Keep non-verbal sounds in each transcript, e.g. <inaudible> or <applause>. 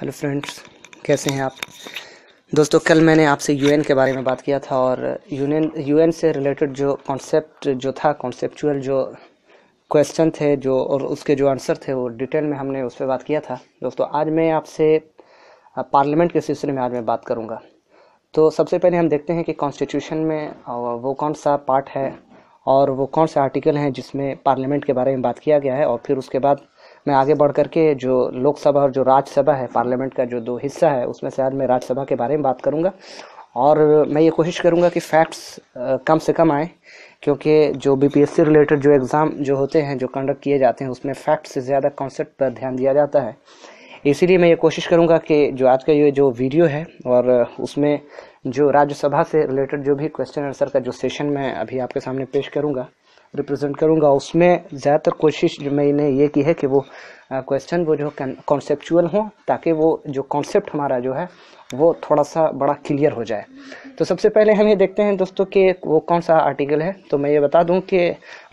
hello friends कैसे हैं आप दोस्तों कल मैंने आपसे यूएन के बारे में बात किया था और यूनियन यूएन से रिलेटेड जो कॉन्सेप्ट जो था कॉन्सेप्चुअल जो क्वेश्चन थे जो और उसके जो आंसर थे वो डिटेल में हमने उस पर बात किया था दोस्तों आज मैं आपसे पार्लियामेंट के सिलसिले में आज मैं बात करूँगा तो सबसे पहले हम देखते हैं कि कॉन्स्टिट्यूशन में वो कौन सा पार्ट है और वो कौन सा आर्टिकल हैं जिसमें पार्लियामेंट के बारे में बात किया गया है और फिर उसके बाद मैं आगे बढ़ करके जो लोकसभा और जो राज्यसभा है पार्लियामेंट का जो दो हिस्सा है उसमें से आज मैं राज्यसभा के बारे में बात करूँगा और मैं ये कोशिश करूँगा कि फैक्ट्स कम से कम आएँ क्योंकि जो बीपीएससी रिलेटेड जो एग्ज़ाम जो होते हैं जो कंडक्ट किए जाते हैं उसमें फैक्ट से ज़्यादा कॉन्सेप्ट पर ध्यान दिया जाता है इसीलिए मैं ये कोशिश करूँगा कि जो आज का ये जो वीडियो है और उसमें जो राज्यसभा से रिलेटेड जो भी क्वेश्चन आंसर का जो सेशन मैं अभी आपके सामने पेश करूँगा रिप्रेजेंट करूँगा उसमें ज़्यादातर कोशिश जो मैंने ये की है कि वो क्वेश्चन वो जो कॉन्सेप्चुअल हो ताकि वो जो कॉन्सेप्ट हमारा जो है वो थोड़ा सा बड़ा क्लियर हो जाए तो सबसे पहले हम ये देखते हैं दोस्तों कि वो कौन सा आर्टिकल है तो मैं ये बता दूं कि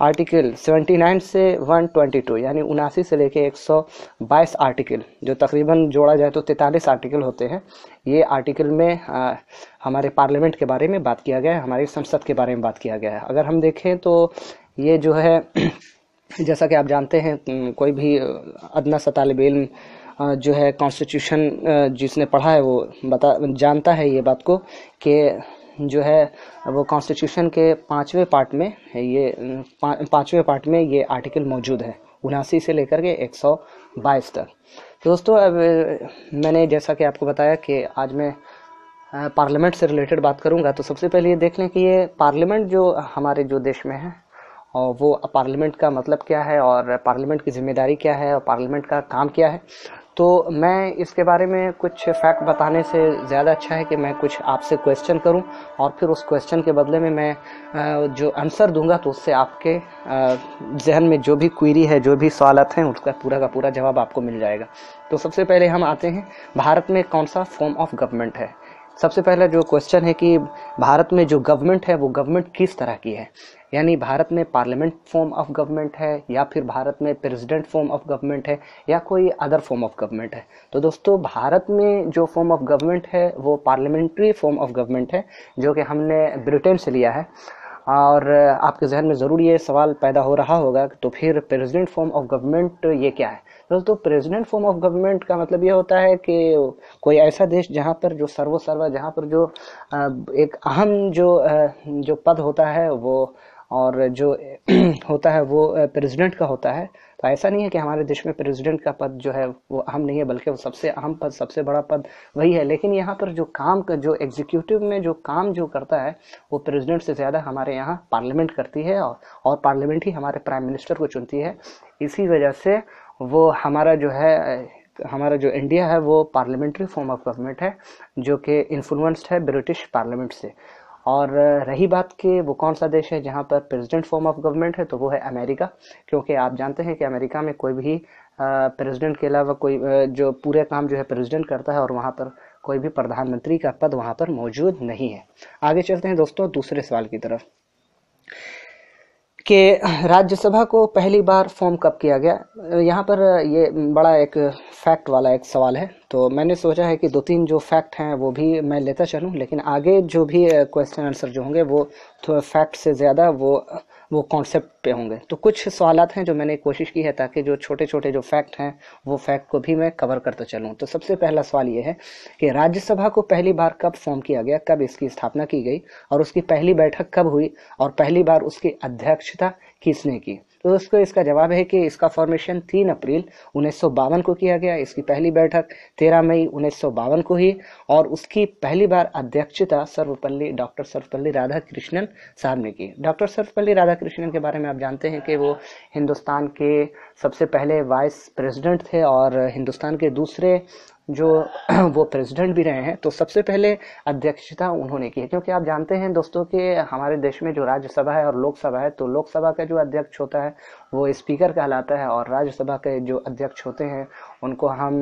आर्टिकल 79 से 122 यानी उनासी से लेके 122 आर्टिकल जो तकरीबन जोड़ा जाए तो तैंतालीस आर्टिकल होते हैं ये आर्टिकल में आ, हमारे पार्लियामेंट के बारे में बात किया गया है हमारी संसद के बारे में बात किया गया है अगर हम देखें तो ये जो है जैसा कि आप जानते हैं कोई भी अदना सा तालब इम जो है कॉन्स्टिट्यूशन जिसने पढ़ा है वो बता जानता है ये बात को कि जो है वो कॉन्स्टिट्यूशन के पाँचवें पार्ट में ये पा, पाँचवें पार्ट में ये आर्टिकल मौजूद है उनासी से लेकर के एक सौ बाईस तक तो दोस्तों अब मैंने जैसा कि आपको बताया कि आज मैं पार्लियामेंट से रिलेटेड बात करूंगा तो सबसे पहले ये देख लें कि ये पार्लियामेंट जो हमारे जो देश में है और वो पार्लियामेंट का मतलब क्या है और पार्लियामेंट की जिम्मेदारी क्या है और पार्लियामेंट का काम क्या है तो मैं इसके बारे में कुछ फैक्ट बताने से ज़्यादा अच्छा है कि मैं कुछ आपसे क्वेश्चन करूं और फिर उस क्वेश्चन के बदले में मैं जो आंसर दूंगा तो उससे आपके जहन में जो भी क्वीरी है जो भी सवालत हैं उसका पूरा का पूरा जवाब आपको मिल जाएगा तो सबसे पहले हम आते हैं भारत में कौन सा फॉर्म ऑफ गवर्नमेंट है सबसे पहला जो क्वेश्चन है कि भारत में जो गवर्नमेंट है वो गवर्नमेंट किस तरह की है यानी भारत में पार्लियामेंट फॉर्म ऑफ गवर्नमेंट है या फिर भारत में प्रेसिडेंट फॉर्म ऑफ गवर्नमेंट है या कोई अदर फॉर्म ऑफ गवर्नमेंट है तो दोस्तों भारत में जो फॉर्म ऑफ गवर्नमेंट है वो पार्लियामेंट्री फॉर्म ऑफ गवर्नमेंट है जो कि हमने ब्रिटेन से लिया है और आपके जहन में ज़रूर ये सवाल पैदा हो रहा होगा तो फिर प्रेजिडेंट फॉर्म ऑफ गवर्नमेंट ये क्या है दोस्तों प्रेजिडेंट फॉर्म ऑफ गवर्नमेंट का मतलब ये होता है कि कोई ऐसा देश जहाँ पर जो सर्वोसर्वा जहाँ पर जो एक अहम जो जो पद होता है वो और जो <clears throat> होता है वो प्रेसिडेंट का होता है तो ऐसा नहीं है कि हमारे देश में प्रेसिडेंट का पद जो है वो अहम नहीं है बल्कि वो सबसे अहम पद सबसे बड़ा पद वही है लेकिन यहाँ पर जो काम का जो एग्जीक्यूटिव में जो काम जो करता है वो प्रेसिडेंट से ज़्यादा हमारे यहाँ पार्लियामेंट करती है और, और पार्लियामेंट ही हमारे प्राइम मिनिस्टर को चुनती है इसी वजह से वो हमारा जो है हमारा जो इंडिया है वो पार्लियामेंट्री फॉर्म ऑफ गवर्नमेंट है जो कि इन्फ्लुएंस्ड है ब्रिटिश पार्लियामेंट से और रही बात कि वो कौन सा देश है जहाँ पर प्रेसिडेंट फॉर्म ऑफ गवर्नमेंट है तो वो है अमेरिका क्योंकि आप जानते हैं कि अमेरिका में कोई भी प्रेसिडेंट के अलावा कोई जो पूरे काम जो है प्रेसिडेंट करता है और वहाँ पर कोई भी प्रधानमंत्री का पद वहाँ पर मौजूद नहीं है आगे चलते हैं दोस्तों दूसरे सवाल की तरफ कि राज्यसभा को पहली बार फॉर्म कब किया गया यहाँ पर ये बड़ा एक फैक्ट वाला एक सवाल है तो मैंने सोचा है कि दो तीन जो फैक्ट हैं वो भी मैं लेता चलूँ लेकिन आगे जो भी क्वेश्चन आंसर जो होंगे वो थोड़ा फैक्ट से ज़्यादा वो वो कॉन्सेप्ट पे होंगे तो कुछ सवाल हैं जो मैंने कोशिश की है ताकि जो छोटे छोटे जो फैक्ट हैं वो फैक्ट को भी मैं कवर करता चलूँ तो सबसे पहला सवाल ये है कि राज्यसभा को पहली बार कब फॉर्म किया गया कब इसकी स्थापना की गई और उसकी पहली बैठक कब हुई और पहली बार उसकी अध्यक्षता किसने की तो दोस्तों इसका जवाब है कि इसका फॉर्मेशन तीन अप्रैल उन्नीस को किया गया इसकी पहली बैठक 13 मई उन्नीस को हुई और उसकी पहली बार अध्यक्षता सर्वपल्ली डॉक्टर सर्वपल्ली राधाकृष्णन साहब ने की डॉक्टर सर्वपल्ली राधाकृष्णन के बारे में आप जानते हैं कि वो हिंदुस्तान के सबसे पहले वाइस प्रेसिडेंट थे और हिंदुस्तान के दूसरे जो <clears throat> वो प्रेसिडेंट भी रहे हैं तो सबसे पहले अध्यक्षता उन्होंने की है क्योंकि आप जानते हैं दोस्तों कि हमारे देश में जो राज्यसभा है और लोकसभा है तो लोकसभा का जो अध्यक्ष होता है वो स्पीकर कहलाता है और राज्यसभा के जो अध्यक्ष होते हैं उनको हम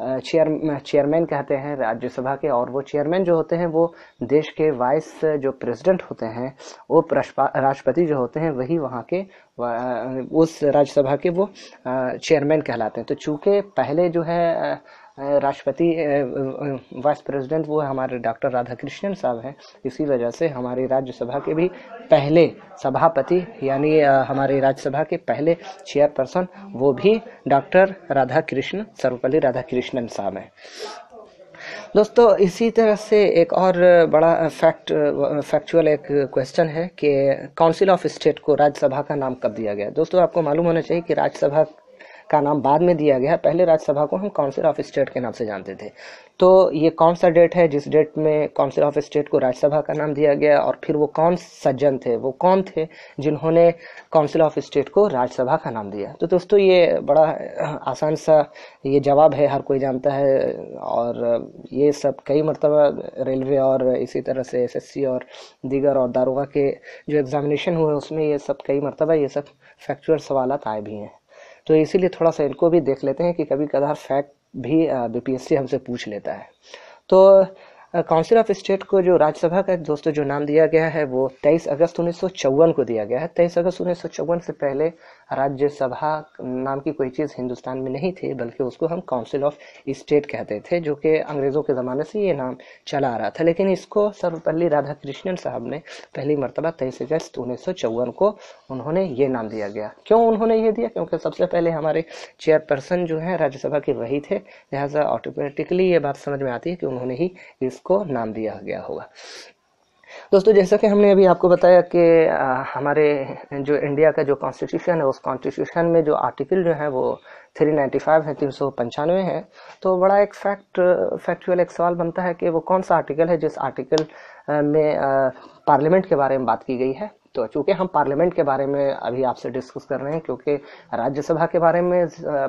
चेयर चेयरमैन कहते हैं राज्यसभा के और वो चेयरमैन जो होते हैं वो देश के वाइस जो प्रेसिडेंट होते हैं वो राष्ट्रपति जो होते हैं वही वहाँ के उस राज्यसभा के वो चेयरमैन कहलाते हैं तो चूँकि पहले जो है राष्ट्रपति वाइस प्रेसिडेंट वो हमारे डॉक्टर राधाकृष्णन साहब हैं इसी वजह से हमारी राज्यसभा के भी पहले सभापति यानी हमारी राज्यसभा के पहले चेयरपर्सन वो भी डॉक्टर राधा कृष्ण सर्वपल्ली राधा कृष्णन साहब हैं दोस्तों इसी तरह से एक और बड़ा फैक्ट फैक्चुअल एक क्वेश्चन है कि काउंसिल ऑफ स्टेट को राज्यसभा का नाम कब दिया गया दोस्तों आपको मालूम होना चाहिए कि राज्यसभा का नाम बाद में दिया गया है पहले राज्यसभा को हम काउंसिल ऑफ स्टेट के नाम से जानते थे तो ये कौन सा डेट है जिस डेट में काउंसिल ऑफ स्टेट को राज्यसभा का नाम दिया गया और फिर वो कौन सज्जन थे वो कौन थे जिन्होंने काउंसिल ऑफ स्टेट को राज्यसभा का नाम दिया तो दोस्तों ये बड़ा आसान सा ये जवाब है हर कोई जानता है और ये सब कई मरतबा रेलवे और इसी तरह से एसएससी और दीगर और दारोगा के जो एग्ज़ामिनेशन हुए उसमें ये सब कई मरतबा ये सब फैक्चुअल सवाल आए भी हैं तो इसीलिए थोड़ा सा इनको भी देख लेते हैं कि कभी कदार फैक्ट भी बीपीएससी हमसे पूछ लेता है तो काउंसिल ऑफ स्टेट को जो राज्यसभा का दोस्तों जो नाम दिया गया है वो 23 अगस्त उन्नीस को दिया गया है 23 अगस्त उन्नीस से पहले राज्यसभा नाम की कोई चीज़ हिंदुस्तान में नहीं थी बल्कि उसको हम काउंसिल ऑफ स्टेट कहते थे जो कि अंग्रेज़ों के ज़माने से ये नाम चला आ रहा था लेकिन इसको सर्वपल्ली राधा कृष्णन साहब ने पहली मरतबा तेईस अगस्त उन्नीस को उन्होंने ये नाम दिया गया क्यों उन्होंने ये दिया क्योंकि सबसे पहले हमारे चेयरपर्सन जो हैं राज्यसभा के वही थे लिहाजा ऑटोमेटिकली ये बात समझ में आती है कि उन्होंने ही इसको नाम दिया गया होगा दोस्तों जैसा कि हमने अभी आपको बताया कि हमारे जो इंडिया का जो कॉन्स्टिट्यूशन है उस कॉन्स्टिट्यूशन में जो आर्टिकल जो है वो 395 है तीन सौ पंचानवे है तो बड़ा एक फैक्ट फैक्चुअल एक सवाल बनता है कि वो कौन सा आर्टिकल है जिस आर्टिकल में पार्लियामेंट के बारे में बात की गई है तो चूंकि हम पार्लियामेंट के बारे में अभी आपसे डिस्कस कर रहे हैं क्योंकि राज्यसभा के बारे में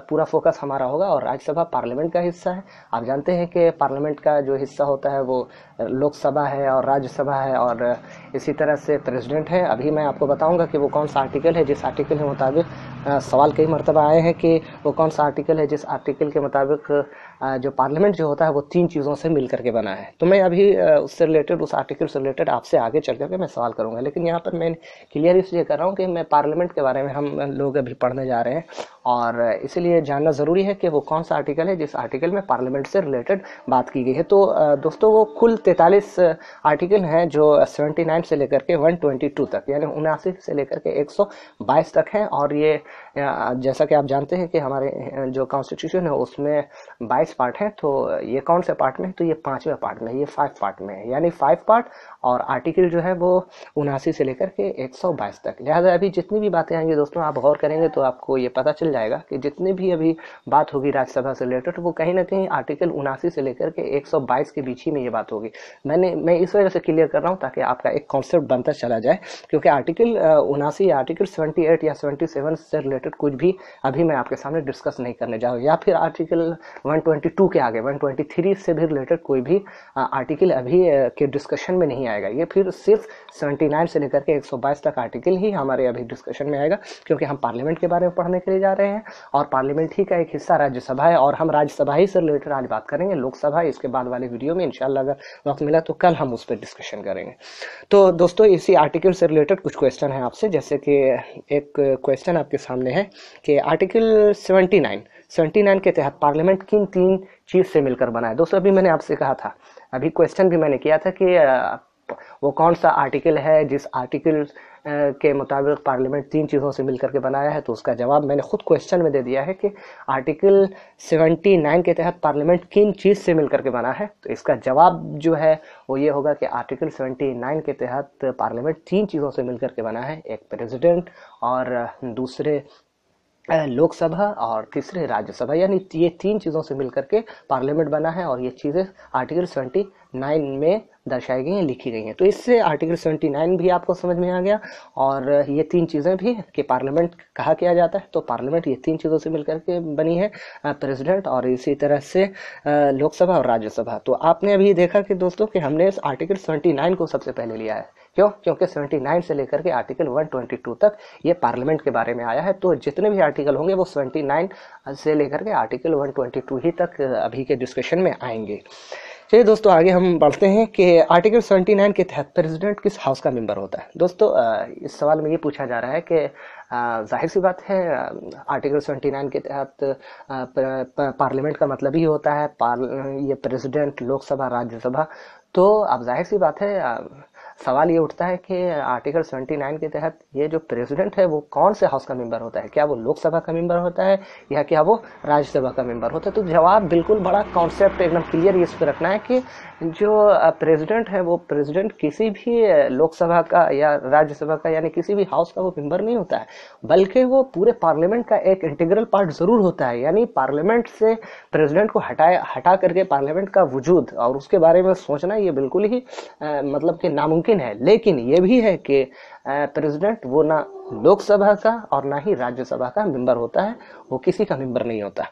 पूरा फोकस हमारा होगा और राज्यसभा पार्लियामेंट का हिस्सा है आप जानते हैं कि पार्लियामेंट का जो हिस्सा होता है वो लोकसभा है और राज्यसभा है और इसी तरह से प्रेसिडेंट है अभी मैं आपको बताऊंगा कि वो कौन सा आर्टिकल है जिस आर्टिकल के मुताबिक सवाल कई मरतबा आए हैं कि वो कौन सा आर्टिकल है जिस आर्टिकल के मुताबिक जो पार्लियामेंट जो होता है वो तीन चीज़ों से मिल करके बना है तो मैं अभी उससे रिलेटेड उस आर्टिकल से रिलेटेड आपसे आगे चल करके मैं सवाल करूँगा लेकिन यहाँ पर मैं क्लियर इसलिए कर रहा हूँ कि मैं पार्लियामेंट के बारे में हम लोग अभी पढ़ने जा रहे हैं और इसीलिए जानना ज़रूरी है कि वो कौन सा आर्टिकल है जिस आर्टिकल में पार्लियामेंट से रिलेटेड बात की गई है तो दोस्तों वो कुल तैंतालीस आर्टिकल हैं जो सेवेंटी से लेकर के वन तक यानी उनासी से लेकर के एक तक हैं और ये जैसा कि आप जानते हैं कि हमारे जो कॉन्स्टिट्यूशन है उसमें बाईस पार्ट है तो ये कौन से पार्ट में है तो ये पाँचवें पार्ट में ये फाइव पार्ट में है यानी फाइव पार्ट और आर्टिकल जो है वो उनासी से लेकर के एक सौ बाईस तक लिहाजा अभी जितनी भी बातें आएंगी दोस्तों आप गौर करेंगे तो आपको ये पता चल जाएगा कि जितनी भी अभी बात होगी राज्यसभा से रिलेटेड वो कहीं ना कहीं आर्टिकल उनासी से लेकर के एक सौ बाईस के बीच ही में ये बात होगी मैंने मैं इस वजह से क्लियर कर रहा हूँ ताकि आपका एक कॉन्सेप्ट बनता चला जाए क्योंकि आर्टिकल उनासी या आर्टिकल सेवेंटी एट या सेवेंटी सेवन से रिलेटेड कुछ भी अभी मैं आपके सामने डिस्कस नहीं करने जा रहा हूँ या फिर आर्टिकल वन ट्वेंटी टू के आगे वन ट्वेंटी थ्री से भी रिलेटेड कोई भी आर्टिकल अभी के डिस्कशन में नहीं आया आएगा ये फिर सिर्फ 79 से लेकर के 122 तक आर्टिकल ही हमारे अभी डिस्कशन में आएगा क्योंकि हम पार्लियामेंट के बारे में पढ़ने के लिए जा रहे हैं और पार्लियामेंट ही का एक हिस्सा राज्यसभा है और हम राज्यसभा ही से रिलेटेड आज बात करेंगे लोकसभा इसके बाद वाले वीडियो में इनशाला अगर वक्त मिला तो कल हम उस पर डिस्कशन करेंगे तो दोस्तों इसी आर्टिकल से रिलेटेड कुछ क्वेश्चन है आपसे जैसे कि एक क्वेश्चन आपके सामने है कि आर्टिकल सेवेंटी 79 के तहत पार्लियामेंट किन तीन चीज़ से मिलकर बना है दोस्तों अभी मैंने आपसे कहा था अभी क्वेश्चन भी मैंने किया था कि वो कौन सा आर्टिकल है जिस आर्टिकल के मुताबिक पार्लियामेंट तीन चीज़ों से मिलकर के बनाया है तो उसका जवाब मैंने खुद क्वेश्चन में दे दिया है कि आर्टिकल 79 के तहत पार्लियामेंट किन चीज़ से मिलकर के बना है तो इसका जवाब जो है वो ये होगा कि आर्टिकल 79 के तहत पार्लियामेंट तीन चीज़ों से मिलकर के बना है एक प्रेसिडेंट और दूसरे लोकसभा और तीसरे राज्यसभा यानी ये तीन चीज़ों से मिलकर के पार्लियामेंट बना है और ये चीज़ें आर्टिकल सेवेंटी नाइन में दर्शाई गई हैं लिखी गई हैं तो इससे आर्टिकल सेवेंटी नाइन भी आपको समझ में आ गया और ये तीन चीज़ें भी कि पार्लियामेंट कहा किया जाता है तो पार्लियामेंट ये तीन चीज़ों से मिलकर के बनी है प्रेसिडेंट और इसी तरह से लोकसभा और राज्यसभा तो आपने अभी देखा कि दोस्तों कि हमने इस आर्टिकल ट्वेंटी नाइन को सबसे पहले लिया है क्यों क्योंकि 79 से लेकर के आर्टिकल 122 तक ये पार्लियामेंट के बारे में आया है तो जितने भी आर्टिकल होंगे वो 79 से लेकर के आर्टिकल 122 ही तक अभी के डिस्कशन में आएंगे चलिए दोस्तों आगे हम बढ़ते हैं कि आर्टिकल 79 के तहत प्रेसिडेंट किस हाउस का मेंबर होता है दोस्तों इस सवाल में ये पूछा जा रहा है कि जाहिर सी बात है आर्टिकल 79 के तहत पार्लियामेंट का मतलब ही होता है ये प्रेसिडेंट लोकसभा राज्यसभा तो अब जाहिर सी बात है सवाल ये उठता है कि आर्टिकल 79 के तहत ये जो प्रेसिडेंट है वो कौन से हाउस का मेंबर होता है क्या वो लोकसभा का मेंबर होता है या क्या वो राज्यसभा का मेंबर होता है तो जवाब बिल्कुल बड़ा कॉन्सेप्ट एकदम क्लियर इस पर रखना है कि जो प्रेसिडेंट है वो प्रेसिडेंट किसी भी लोकसभा का या राज्यसभा का यानी किसी भी हाउस का वो मेम्बर नहीं होता है बल्कि वो पूरे पार्लियामेंट का एक इंटीग्रल पार्ट ज़रूर होता है यानी पार्लियामेंट से प्रेजिडेंट को हटाए हटा करके पार्लियामेंट का वजूद और उसके बारे में सोचना ये बिल्कुल ही मतलब कि नामुमकिन लेकिन है लेकिन ये भी है कि प्रेसिडेंट वो ना लोकसभा का और ना ही राज्यसभा का मेंबर होता है वो किसी का मेंबर नहीं होता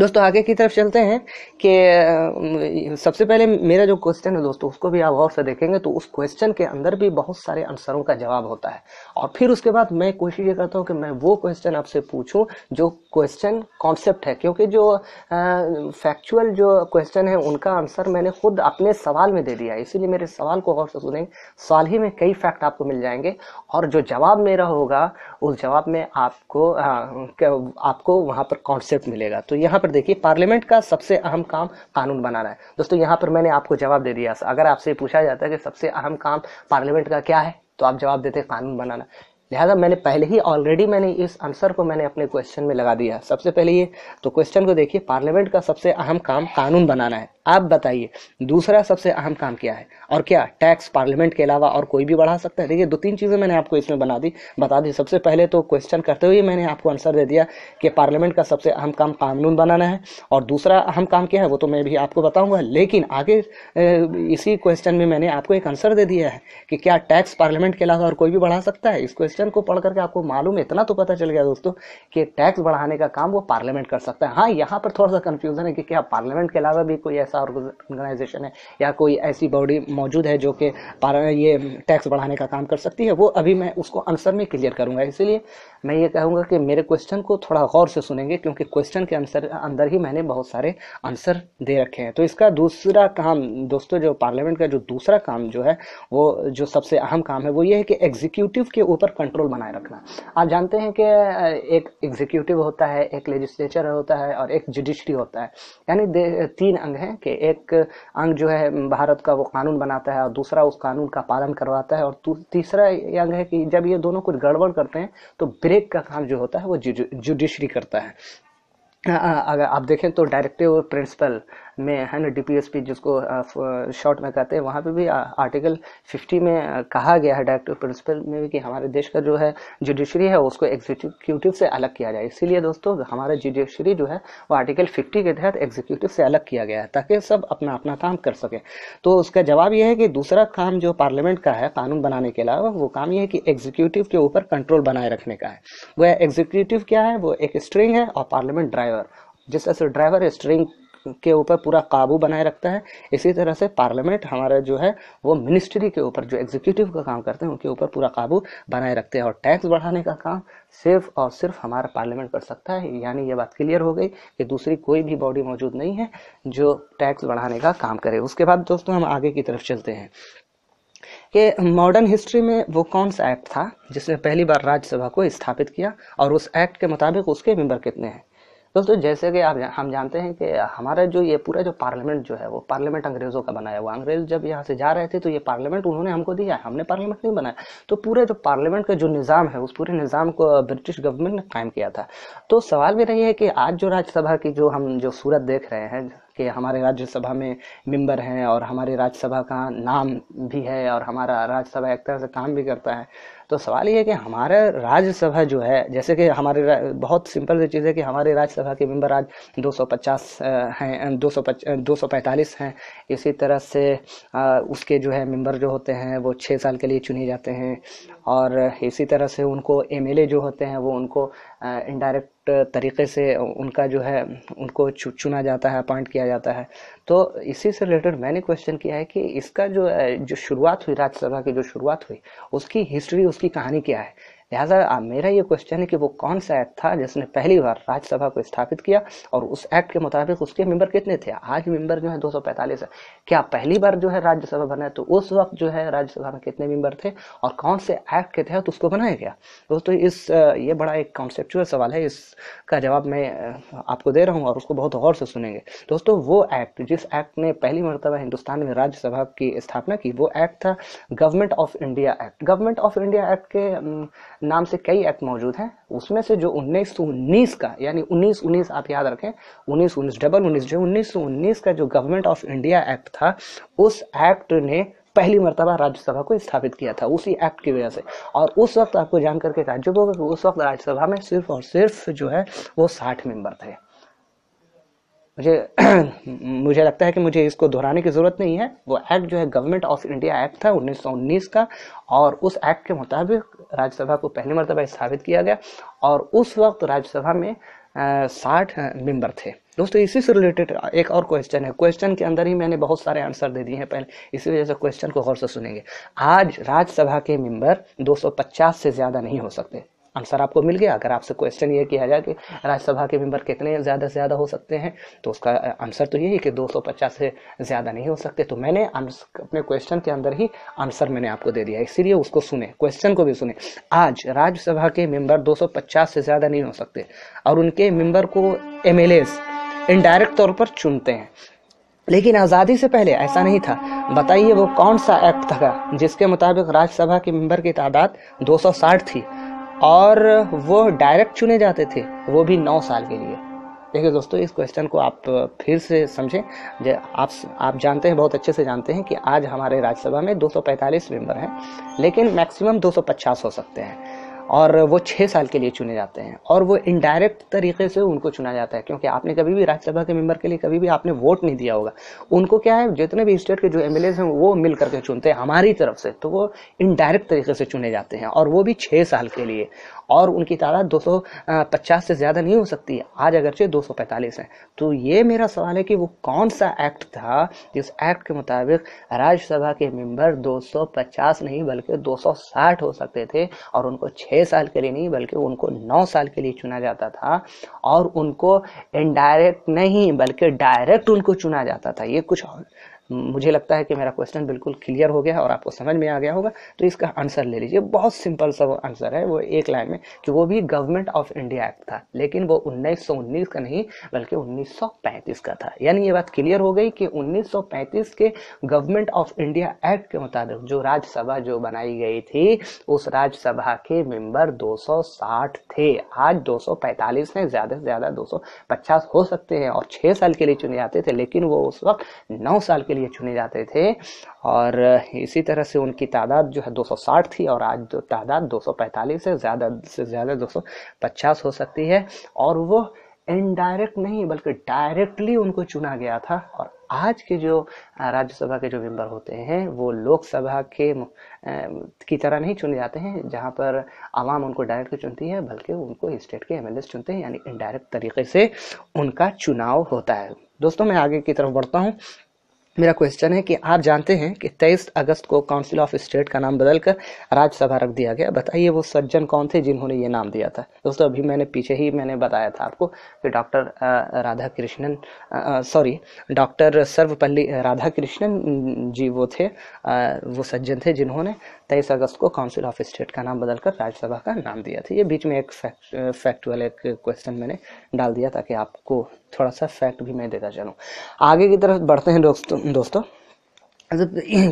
दोस्तों आगे की तरफ चलते हैं कि सबसे पहले मेरा जो क्वेश्चन है दोस्तों उसको भी आप गौर से देखेंगे तो उस क्वेश्चन के अंदर भी बहुत सारे आंसरों का जवाब होता है और फिर उसके बाद मैं कोशिश ये करता हूँ कि मैं वो क्वेश्चन आपसे पूछूं जो क्वेश्चन कॉन्सेप्ट है क्योंकि जो फैक्चुअल जो क्वेश्चन है उनका आंसर मैंने खुद अपने सवाल में दे दिया है इसीलिए मेरे सवाल को गौर से सुनेंगे सवाल ही में कई फैक्ट आपको मिल जाएंगे और जो जवाब मेरा होगा उस जवाब में आपको आ, आपको वहाँ पर कॉन्सेप्ट मिलेगा तो यहाँ पर देखिए पार्लियामेंट का सबसे अहम काम कानून बनाना है दोस्तों यहाँ पर मैंने आपको जवाब दे दिया अगर आपसे पूछा जाता है कि सबसे अहम काम पार्लियामेंट का क्या है तो आप जवाब देते हैं कानून बनाना लिहाजा मैंने पहले ही ऑलरेडी मैंने इस आंसर को मैंने अपने क्वेश्चन में लगा दिया सबसे पहले ये तो क्वेश्चन को देखिए पार्लियामेंट का सबसे अहम काम कानून बनाना है आप बताइए दूसरा सबसे अहम काम क्या है और क्या टैक्स पार्लियामेंट के अलावा और कोई भी बढ़ा सकता है देखिए दो तीन चीज़ें मैंने आपको इसमें बना दी बता दी सबसे पहले तो क्वेश्चन करते हुए मैंने आपको आंसर दे दिया कि पार्लियामेंट का सबसे अहम काम कानून बनाना है और दूसरा अहम काम क्या है वो तो मैं भी आपको बताऊँगा लेकिन आगे इसी क्वेश्चन में मैंने आपको एक आंसर दे दिया है कि क्या टैक्स पार्लियामेंट के अलावा और कोई भी बढ़ा सकता है इस क्वेश्चन रजिस्टर को पढ़ करके आपको मालूम है इतना तो पता चल गया दोस्तों कि टैक्स बढ़ाने का काम वो पार्लियामेंट कर सकता है हाँ यहाँ पर थोड़ा सा कन्फ्यूजन है कि क्या पार्लियामेंट के अलावा भी कोई ऐसा ऑर्गेनाइजेशन है या कोई ऐसी बॉडी मौजूद है जो कि ये टैक्स बढ़ाने का काम कर सकती है वो अभी मैं उसको आंसर में क्लियर करूँगा इसीलिए मैं ये कहूँगा कि मेरे क्वेश्चन को थोड़ा गौर से सुनेंगे क्योंकि क्वेश्चन के आंसर अंदर ही मैंने बहुत सारे आंसर दे रखे हैं तो इसका दूसरा काम दोस्तों जो पार्लियामेंट का जो दूसरा काम जो है वो जो सबसे अहम काम है वो ये है कि एग्जीक्यूटिव के ऊपर कंट्रोल बनाए रखना आप जानते हैं कि एक एग्जीक्यूटिव होता है एक लेजिस्लेचर होता है और एक जुडिशरी होता है यानी तीन अंग हैं कि एक अंग जो है भारत का वो कानून बनाता है और दूसरा उस कानून का पालन करवाता है और तीसरा अंग है कि जब ये दोनों कुछ गड़बड़ करते हैं तो ब्रेक का काम जो होता है वो जुडिशरी करता है अगर आप देखें तो डायरेक्टिव और प्रिंसिपल में है ना डीपीएसपी जिसको शॉर्ट में कहते हैं वहाँ पे भी आर्टिकल 50 में कहा गया है डायरेक्टिव प्रिंसिपल में भी कि हमारे देश का जो है जुडिशरी है उसको एग्जीक्यूटिव से अलग किया जाए इसीलिए दोस्तों हमारा जुडिशरी जो है वो आर्टिकल फिफ्टी के तहत एग्जीक्यूटिव से अलग किया गया है ताकि सब अपना अपना काम कर सकें तो उसका जवाब यह है कि दूसरा काम जो पार्लियामेंट का है कानून बनाने के अलावा वो काम ये है कि एग्जीक्यूटिव के ऊपर कंट्रोल बनाए रखने का है वह एग्जीक्यूटिव क्या है वो एक स्ट्रिंग है और पार्लियामेंट ड्राइवर जिस तरह से ड्राइवर स्ट्रिंग के ऊपर पूरा काबू बनाए रखता है इसी तरह से पार्लियामेंट हमारा जो है वो मिनिस्ट्री के ऊपर जो एग्जीक्यूटिव का काम करते हैं उनके ऊपर पूरा काबू बनाए रखते हैं और टैक्स बढ़ाने का काम सिर्फ और सिर्फ हमारा पार्लियामेंट कर सकता है यानी ये बात क्लियर हो गई कि दूसरी कोई भी बॉडी मौजूद नहीं है जो टैक्स बढ़ाने का काम करे उसके बाद दोस्तों हम आगे की तरफ चलते हैं कि मॉडर्न हिस्ट्री में वो कौन सा एक्ट था जिसने पहली बार राज्यसभा को स्थापित किया और उस एक्ट के मुताबिक उसके मेंबर कितने हैं दोस्तों तो जैसे कि आप हम जानते हैं कि हमारा जो ये पूरा जो पार्लियामेंट जो है वो पार्लियामेंट अंग्रेज़ों का बनाया हुआ अंग्रेज जब यहाँ से जा रहे थे तो ये पार्लियामेंट उन्होंने हमको दिया हमने पार्लियामेंट नहीं बनाया तो पूरे जो पार्लियामेंट का जो निज़ाम है उस पूरे निज़ाम को ब्रिटिश गवर्नमेंट ने कायम किया था तो सवाल भी नहीं है कि आज जो राज्यसभा की जो हम जो सूरत देख रहे हैं कि हमारे राज्यसभा में मेंबर हैं और हमारे राज्यसभा का नाम भी है और हमारा राज्यसभा एक तरह से काम भी करता है तो सवाल ये है कि हमारा राज्यसभा जो है जैसे कि हमारे बहुत सिंपल सी चीज़ है कि हमारे राज्यसभा के मेंबर आज 250 हैं 245 हैं इसी तरह से उसके जो है मेंबर जो होते हैं वो छः साल के लिए चुने जाते हैं और इसी तरह से उनको एम जो होते हैं वो उनको इनडायरेक्ट तरीके से उनका जो है उनको चुना जाता है अपॉइंट किया जाता है तो इसी से रिलेटेड मैंने क्वेश्चन किया है कि इसका जो जो शुरुआत हुई राज्यसभा की जो शुरुआत हुई उसकी हिस्ट्री उसकी कहानी क्या है लिहाजा मेरा ये क्वेश्चन है कि वो कौन सा एक्ट था जिसने पहली बार राज्यसभा को स्थापित किया और उस एक्ट के मुताबिक उसके मेंबर कितने थे आज मेंबर जो है 245 है क्या पहली बार जो है राज्यसभा बना तो उस वक्त जो है राज्यसभा में कितने मेंबर थे और कौन से एक्ट के तहत तो उसको बनाया गया दोस्तों इस ये बड़ा एक कॉन्सेप्चुअल सवाल है इसका जवाब मैं आपको दे रहा हूँ और उसको बहुत गौर से सुनेंगे दोस्तों वो एक्ट जिस एक्ट ने पहली मरतबा हिंदुस्तान में राज्यसभा की स्थापना की वो एक्ट था government of India act government of India act के नाम से कई एक्ट मौजूद हैं उसमें से जो उन्नीस सौ उन्नीस का यानी उन्नीस उन्नीस आप याद रखें उन्नीस उन्नीस डबल उन्नीस जो उन्नीस सौ उन्नीस का जो गवर्नमेंट ऑफ इंडिया एक्ट था उस एक्ट ने पहली मरतबा राज्यसभा को स्थापित किया था उसी एक्ट की वजह से और उस वक्त आपको जान करके ताजुब होगा कि उस वक्त राज्यसभा में सिर्फ और सिर्फ जो है वो साठ मेंबर थे मुझे <clears throat> मुझे लगता है कि मुझे इसको दोहराने की ज़रूरत नहीं है वो एक्ट जो है गवर्नमेंट ऑफ इंडिया एक्ट था 1919 का और उस एक्ट के मुताबिक राज्यसभा को पहली मरतबा स्थापित किया गया और उस वक्त राज्यसभा में साठ मेंबर थे दोस्तों इसी से रिलेटेड एक और क्वेश्चन है क्वेश्चन के अंदर ही मैंने बहुत सारे आंसर दे दिए हैं पहले इसी वजह से क्वेश्चन को गौर से सुनेंगे आज राज्यसभा के मेंबर 250 से ज़्यादा नहीं हो सकते आंसर आपको मिल गया अगर आपसे क्वेश्चन ये किया जाए कि राज्यसभा के मेंबर कितने ज़्यादा से ज़्यादा हो सकते हैं तो उसका आंसर तो यही है कि 250 से ज़्यादा नहीं हो सकते तो मैंने अपने क्वेश्चन के अंदर ही आंसर मैंने आपको दे दिया इसीलिए उसको सुने क्वेश्चन को भी सुने आज राज्यसभा के मेंबर 250 से ज़्यादा नहीं हो सकते और उनके मेम्बर को एम इनडायरेक्ट तौर पर चुनते हैं लेकिन आज़ादी से पहले ऐसा नहीं था बताइए वो कौन सा एक्ट था जिसके मुताबिक राज्यसभा के मेंबर की तादाद 260 थी और वो डायरेक्ट चुने जाते थे वो भी नौ साल के लिए देखिए दोस्तों इस क्वेश्चन को आप फिर से समझें आप आप जानते हैं बहुत अच्छे से जानते हैं कि आज हमारे राज्यसभा में 245 मेंबर हैं लेकिन मैक्सिमम 250 हो सकते हैं और वो छः साल के लिए चुने जाते हैं और वो इनडायरेक्ट तरीके से उनको चुना जाता है क्योंकि आपने कभी भी राज्यसभा के मेंबर के लिए कभी भी आपने वोट नहीं दिया होगा उनको क्या है जितने भी स्टेट के जो एम हैं वो मिल करके चुनते हैं हमारी तरफ से तो वो इनडायरेक्ट तरीके से चुने जाते हैं और वो भी छः साल के लिए और उनकी तादाद 250 से ज़्यादा नहीं हो सकती आज अगरचे 245 हैं तो ये मेरा सवाल है कि वो कौन सा एक्ट था जिस एक्ट के मुताबिक राज्यसभा के मेंबर 250 नहीं बल्कि 260 हो सकते थे और उनको छः साल के लिए नहीं बल्कि उनको नौ साल के लिए चुना जाता था और उनको इनडायरेक्ट नहीं बल्कि डायरेक्ट उनको चुना जाता था ये कुछ और मुझे लगता है कि मेरा क्वेश्चन बिल्कुल क्लियर हो गया और आपको समझ में आ गया होगा तो इसका आंसर ले लीजिए बहुत सिंपल सा वो आंसर है वो एक लाइन में कि वो भी गवर्नमेंट ऑफ इंडिया एक्ट था लेकिन वो उन्नीस का नहीं बल्कि उन्नीस का था यानी ये बात क्लियर हो गई कि उन्नीस के गवर्नमेंट ऑफ इंडिया एक्ट के मुताबिक जो राज्यसभा जो बनाई गई थी उस राज्यसभा के मेंबर 260 थे आज 245 हैं ज़्यादा से ज़्यादा 250 हो सकते हैं और छह साल के लिए चुने जाते थे लेकिन वो उस वक्त नौ साल के लिए चुने जाते थे और इसी तरह से उनकी तादाद जो है 260 थी और आज तादाद 245 से ज़्यादा से ज़्यादा 250 हो सकती है और वो इनडायरेक्ट नहीं बल्कि डायरेक्टली उनको चुना गया था और आज के जो राज्यसभा के जो मेंबर होते हैं वो लोकसभा के की तरह नहीं चुने जाते हैं जहाँ पर आवाम उनको डायरेक्ट चुनती है बल्कि उनको स्टेट के एम चुनते हैं यानी इनडायरेक्ट तरीके से उनका चुनाव होता है दोस्तों मैं आगे की तरफ बढ़ता हूँ मेरा क्वेश्चन है कि आप जानते हैं कि 23 अगस्त को काउंसिल ऑफ स्टेट का नाम बदलकर राज्यसभा रख दिया गया बताइए वो सज्जन कौन थे जिन्होंने ये नाम दिया था दोस्तों अभी मैंने पीछे ही मैंने बताया था आपको कि doctor Radha Krishnan sorry doctor Sarvepalli Radha Krishnan ji वो थे आ, वो सज्जन थे जिन्होंने तेईस अगस्त को काउंसिल ऑफ स्टेट का नाम बदलकर राज्यसभा का नाम दिया था ये बीच में एक वाले एक क्वेश्चन मैंने डाल दिया ताकि आपको थोड़ा सा फैक्ट भी मैं देता चलूँ आगे की तरफ बढ़ते हैं दोस्तों दोस्तों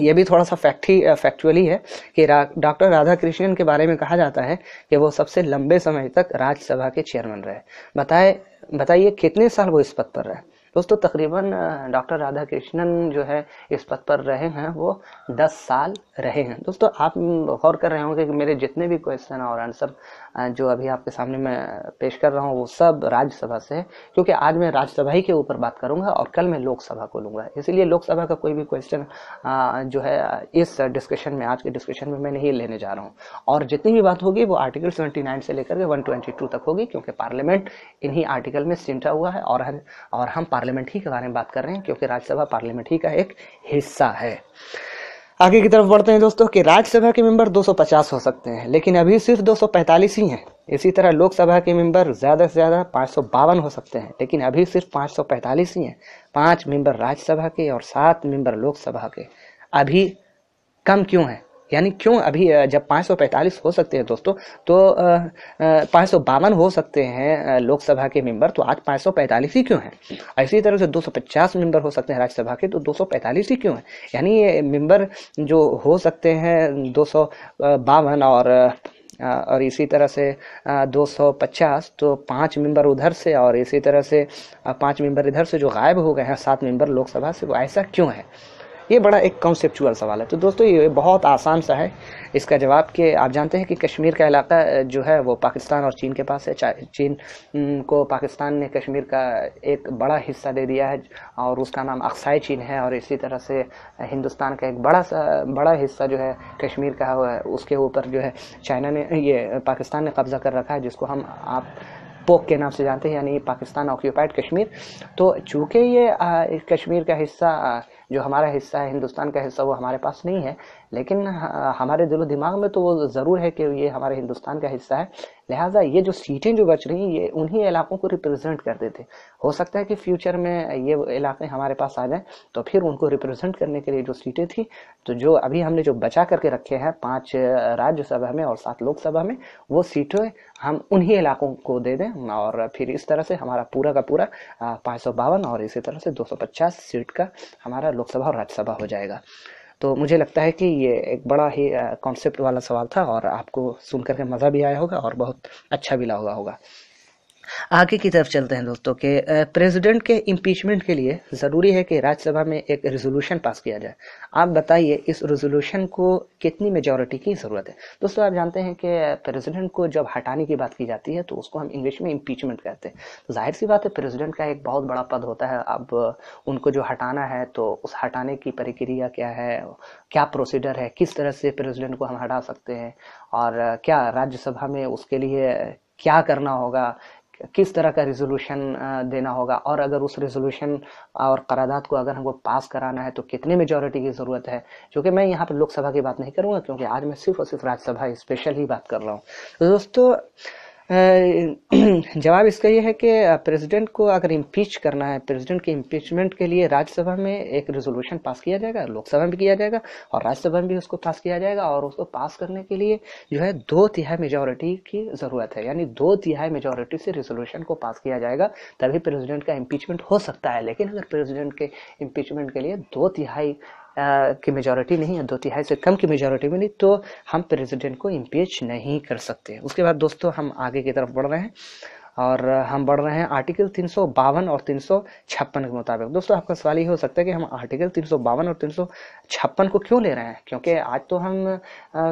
ये भी थोड़ा सा फैक्ट ही फैक्चुअली है कि डॉक्टर राधा कृष्णन के बारे में कहा जाता है कि वो सबसे लंबे समय तक राज्यसभा के चेयरमैन रहे बताए बताइए कितने साल वो इस पद पर रहे दोस्तों तकरीबन डॉक्टर राधा कृष्णन जो है इस पद पर रहे हैं वो दस साल रहे हैं दोस्तों आप गौर कर रहे होंगे कि मेरे जितने भी क्वेश्चन और आंसर जो अभी आपके सामने मैं पेश कर रहा हूँ वो सब राज्यसभा से है क्योंकि आज मैं राज्यसभा ही के ऊपर बात करूँगा और कल मैं लोकसभा को लूँगा इसीलिए लोकसभा का कोई भी क्वेश्चन जो है इस डिस्कशन में आज के डिस्कशन में मैं नहीं लेने जा रहा हूँ और जितनी भी बात होगी वो आर्टिकल सेवेंटी से लेकर के वन तक होगी क्योंकि पार्लियामेंट इन्हीं आर्टिकल में सिमटा हुआ है और हम और हम पार्लियामेंट ही के बारे में बात कर रहे हैं क्योंकि राज्यसभा पार्लियामेंट ही का एक हिस्सा है आगे की तरफ बढ़ते हैं दोस्तों कि राज्यसभा के मेंबर 250 हो सकते हैं लेकिन अभी सिर्फ 245 ही हैं इसी तरह लोकसभा के मेंबर ज़्यादा से ज़्यादा पाँच हो सकते हैं लेकिन अभी सिर्फ 545 ही हैं पाँच मेंबर राज्यसभा के और सात मेंबर लोकसभा के अभी कम क्यों हैं यानी क्यों अभी जब 545 हो सकते हैं दोस्तों तो पाँच सौ बावन हो सकते हैं लोकसभा के मेंबर तो आज 545 ही क्यों हैं इसी तरह से 250 मेंबर हो सकते हैं राज्यसभा के तो 245 ही क्यों हैं यानी ये मेंबर जो हो सकते हैं दो और और इसी तरह से 250 तो पांच मेंबर उधर से और इसी तरह से पांच मेंबर इधर से जो गायब हो गए हैं सात मेंबर लोकसभा से वो ऐसा क्यों है ये बड़ा एक कॉन्सेपचुअल सवाल है तो दोस्तों ये बहुत आसान सा है इसका जवाब कि आप जानते हैं कि कश्मीर का इलाका जो है वो पाकिस्तान और चीन के पास है चीन को पाकिस्तान ने कश्मीर का एक बड़ा हिस्सा दे दिया है और उसका नाम अक्साई चीन है और इसी तरह से हिंदुस्तान का एक बड़ा सा बड़ा हिस्सा जो है कश्मीर का है उसके ऊपर जो है चाइना ने ये पाकिस्तान ने कब्ज़ा कर रखा है जिसको हम आप पोक के नाम से जानते हैं यानी पाकिस्तान ऑक्यूपाइड कश्मीर तो चूँकि ये कश्मीर का हिस्सा जो हमारा हिस्सा है हिंदुस्तान का हिस्सा वो हमारे पास नहीं है लेकिन हमारे दिलो दिमाग में तो वो ज़रूर है कि ये हमारे हिंदुस्तान का हिस्सा है लिहाजा ये जो सीटें जो बच रही ये उन्हीं इलाकों को रिप्रेजेंट कर देते हो सकता है कि फ्यूचर में ये इलाके हमारे पास आ जाए तो फिर उनको रिप्रेजेंट करने के लिए जो सीटें थी तो जो अभी हमने जो बचा करके रखे हैं पाँच राज्यसभा में और सात लोकसभा में वो सीटें हम उन्हीं इलाकों को दे दें और फिर इस तरह से हमारा पूरा का पूरा पाँच और इसी तरह से दो सीट का हमारा लोकसभा और राज्यसभा हो जाएगा तो मुझे लगता है कि ये एक बड़ा ही कॉन्सेप्ट वाला सवाल था और आपको सुन करके मज़ा भी आया होगा और बहुत अच्छा भी लगा होगा आगे की तरफ चलते हैं दोस्तों के प्रेसिडेंट के इम्पीचमेंट के लिए ज़रूरी है कि राज्यसभा में एक रेजोल्यूशन पास किया जाए आप बताइए इस रेजोल्यूशन को कितनी मेजोरिटी की ज़रूरत है दोस्तों आप जानते हैं कि प्रेसिडेंट को जब हटाने की बात की जाती है तो उसको हम इंग्लिश में इम्पीचमेंट कहते हैं तो जाहिर सी बात है प्रेसिडेंट का एक बहुत बड़ा पद होता है अब उनको जो हटाना है तो उस हटाने की प्रक्रिया क्या है क्या प्रोसीडर है किस तरह से प्रेसिडेंट को हम हटा सकते हैं और क्या राज्यसभा में उसके लिए क्या करना होगा किस तरह का रेजोल्यूशन देना होगा और अगर उस रेजोल्यूशन और करारदाद को अगर हमको पास कराना है तो कितने मेजोरिटी की ज़रूरत है क्योंकि मैं यहाँ पर लोकसभा की बात नहीं करूँगा क्योंकि आज मैं सिर्फ और सिर्फ राज्यसभा स्पेशल ही बात कर रहा हूँ तो दोस्तों <clears throat> जवाब इसका यह है कि प्रेसिडेंट को अगर इम्पीच करना है प्रेसिडेंट के इम्पीचमेंट के लिए राज्यसभा में एक रेजोल्यूशन पास किया जाएगा लोकसभा में भी किया जाएगा और राज्यसभा में भी उसको पास किया जाएगा और उसको पास करने के लिए जो है दो तिहाई मेजोरिटी की ज़रूरत है यानी दो तिहाई मेजोरिटी से रेजोल्यूशन को पास किया जाएगा तभी प्रेजिडेंट का इम्पीचमेंट हो सकता है लेकिन अगर प्रेजिडेंट के इम्पीचमेंट के लिए दो तिहाई की मेजोरिटी नहीं है दो तिहाई से कम की मेजोरिटी मिली तो हम प्रेसिडेंट को इम्पीच नहीं कर सकते उसके बाद दोस्तों हम आगे की तरफ बढ़ रहे हैं और हम बढ़ रहे हैं आर्टिकल तीन और तीन के मुताबिक दोस्तों आपका सवाल ये हो सकता है कि हम आर्टिकल तीन और तीन को क्यों ले रहे हैं क्योंकि आज तो हम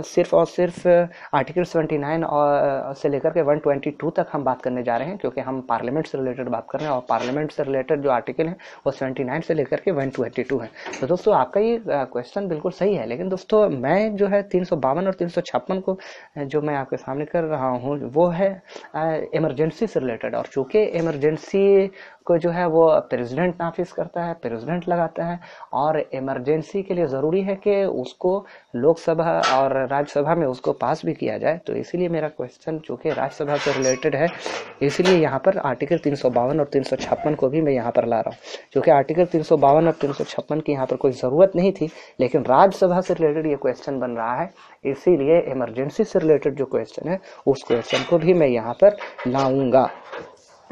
सिर्फ और सिर्फ आर्टिकल 79 और से लेकर के 122 तक हम बात करने जा रहे हैं क्योंकि हम पार्लियामेंट से रिलेटेड बात कर रहे हैं और पार्लियामेंट से रिलेटेड जो आर्टिकल है वो सेवेंटी से लेकर के वन है तो दोस्तों आपका ये क्वेश्चन बिल्कुल सही है लेकिन दोस्तों मैं जो है तीन और तीन को जो मैं आपके सामने कर रहा हूँ वो है इमरजेंसी से रिलेटेड और चूंकि इमरजेंसी को जो है वो प्रेसिडेंट नाफिज करता है प्रेसिडेंट लगाता है और इमरजेंसी के लिए ज़रूरी है कि उसको लोकसभा और राज्यसभा में उसको पास भी किया जाए तो इसीलिए मेरा क्वेश्चन चूँकि राज्यसभा से रिलेटेड है इसीलिए यहाँ पर आर्टिकल तीन और तीन को भी मैं यहाँ पर ला रहा हूँ चूँकि आर्टिकल तीन और तीन की यहाँ पर कोई ज़रूरत नहीं थी लेकिन राज्यसभा से रिलेटेड ये क्वेश्चन बन रहा है इसीलिए इमरजेंसी से रिलेटेड जो क्वेश्चन है उस क्वेश्चन को भी मैं यहाँ पर लाऊंगा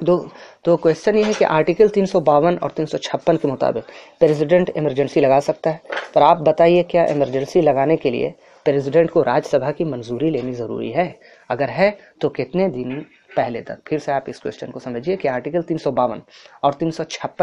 दो तो क्वेश्चन ये है कि आर्टिकल तीन और तीन के मुताबिक प्रेसिडेंट इमरजेंसी लगा सकता है पर आप बताइए क्या इमरजेंसी लगाने के लिए प्रेसिडेंट को राज्यसभा की मंजूरी लेनी ज़रूरी है अगर है तो कितने दिन पहले तक फिर से आप इस क्वेश्चन को समझिए कि आर्टिकल तीन और तीन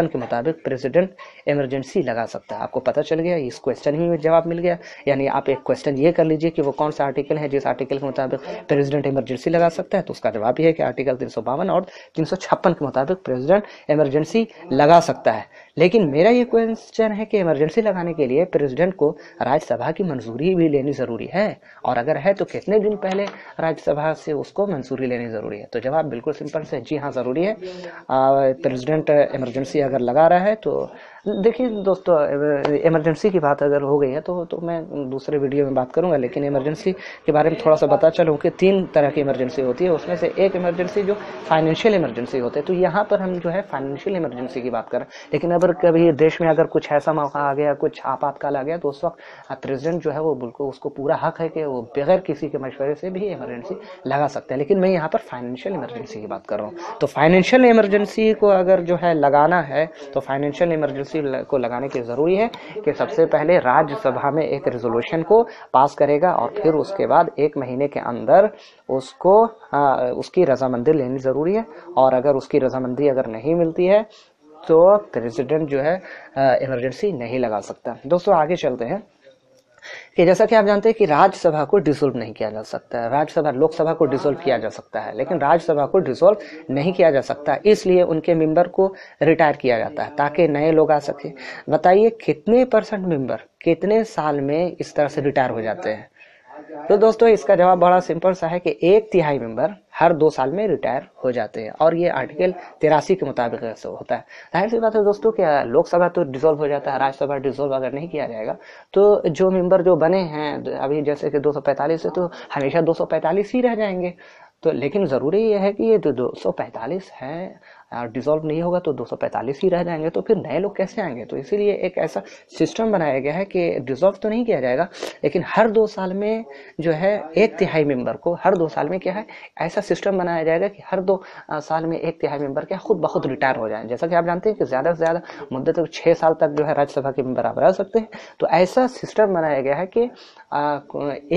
के मुताबिक प्रेसिडेंट इमरजेंसी लगा सकता है आपको पता चल गया इस क्वेश्चन ही में जवाब मिल गया यानी आप एक क्वेश्चन ये कर लीजिए कि वो कौन सा आर्टिकल है जिस आर्टिकल के मुताबिक प्रेसिडेंट इमरजेंसी लगा सकता है तो उसका जवाब यह है कि आर्टिकल तीन और तीन के मुताबिक प्रेजिडेंट इमरजेंसी लगा सकता है लेकिन मेरा ये क्वेश्चन है कि इमरजेंसी लगाने के लिए प्रेसिडेंट को राज्यसभा की मंजूरी भी लेनी ज़रूरी है और अगर है तो कितने दिन पहले राज्यसभा से उसको मंजूरी लेनी ज़रूरी है तो जवाब बिल्कुल सिंपल से जी हाँ ज़रूरी है प्रेसिडेंट इमरजेंसी अगर लगा रहा है तो देखिए दोस्तों इमरजेंसी की बात अगर हो गई है तो तो मैं दूसरे वीडियो में बात करूंगा लेकिन इमरजेंसी के बारे में थोड़ा सा बता चलूँ कि तीन तरह की इमरजेंसी होती है उसमें से एक इमरजेंसी जो फाइनेंशियल इमरजेंसी होती है तो यहाँ पर हम जो है फाइनेंशियल इमरजेंसी की बात करें लेकिन अगर कभी देश में अगर कुछ ऐसा मौका आ गया कुछ आपातकाल आ गया तो उस वक्त प्रेजिडेंट जो है वो बिल्कुल उसको पूरा हक है कि वो बगैर किसी के मशवरे से भी इमरजेंसी लगा सकते हैं लेकिन मैं यहाँ पर फाइनेंशियल इमरजेंसी की बात कर रहा हूँ तो फाइनेंशियल इमरजेंसी को अगर जो है लगाना है तो फाइनेंशियल इमरजेंसी इसी को लगाने की ज़रूरी है कि सबसे पहले राज्यसभा में एक रेजोल्यूशन को पास करेगा और फिर उसके बाद एक महीने के अंदर उसको आ, उसकी रजामंदी लेनी ज़रूरी है और अगर उसकी रजामंदी अगर नहीं मिलती है तो प्रेसिडेंट जो है इमरजेंसी नहीं लगा सकता दोस्तों आगे चलते हैं कि जैसा कि आप जानते हैं कि राज्यसभा को डिसोल्व नहीं किया जा सकता है राज्यसभा लोकसभा को डिसोल्व किया जा सकता है लेकिन राज्यसभा को डिसोल्व नहीं किया जा सकता इसलिए उनके मेंबर को रिटायर किया जाता है ताकि नए लोग आ सके बताइए कितने परसेंट मेंबर कितने साल में इस तरह से रिटायर हो जाते हैं तो दोस्तों इसका जवाब बड़ा सिंपल सा है कि एक तिहाई मेंबर हर दो साल में रिटायर हो जाते हैं और ये आर्टिकल तिरासी के मुताबिक होता है जाहिर सी बात है दोस्तों क्या लोकसभा तो डिसॉल्व हो जाता है राज्यसभा डिसॉल्व अगर नहीं किया जाएगा तो जो मेंबर जो बने हैं अभी जैसे कि 245 है तो हमेशा 245 ही रह जाएंगे तो लेकिन ज़रूरी यह है कि ये जो दो सौ पैंतालीस हैं डिसॉल्व नहीं होगा तो 245 ही रह जाएंगे तो फिर नए लोग कैसे आएंगे तो इसीलिए एक ऐसा सिस्टम बनाया गया है कि डिसॉल्व तो नहीं किया जाएगा लेकिन हर दो साल में जो है एक तिहाई मेंबर को हर दो साल में क्या है ऐसा सिस्टम बनाया जाएगा कि हर दो साल में एक तिहाई मेंबर क्या खुद बहुत रिटायर हो जाए जैसा कि आप जानते हैं कि ज़्यादा से ज़्यादा मुद्दे तक तो छः साल तक जो है राज्यसभा के मेंबर आप रह सकते हैं तो ऐसा सिस्टम बनाया गया है कि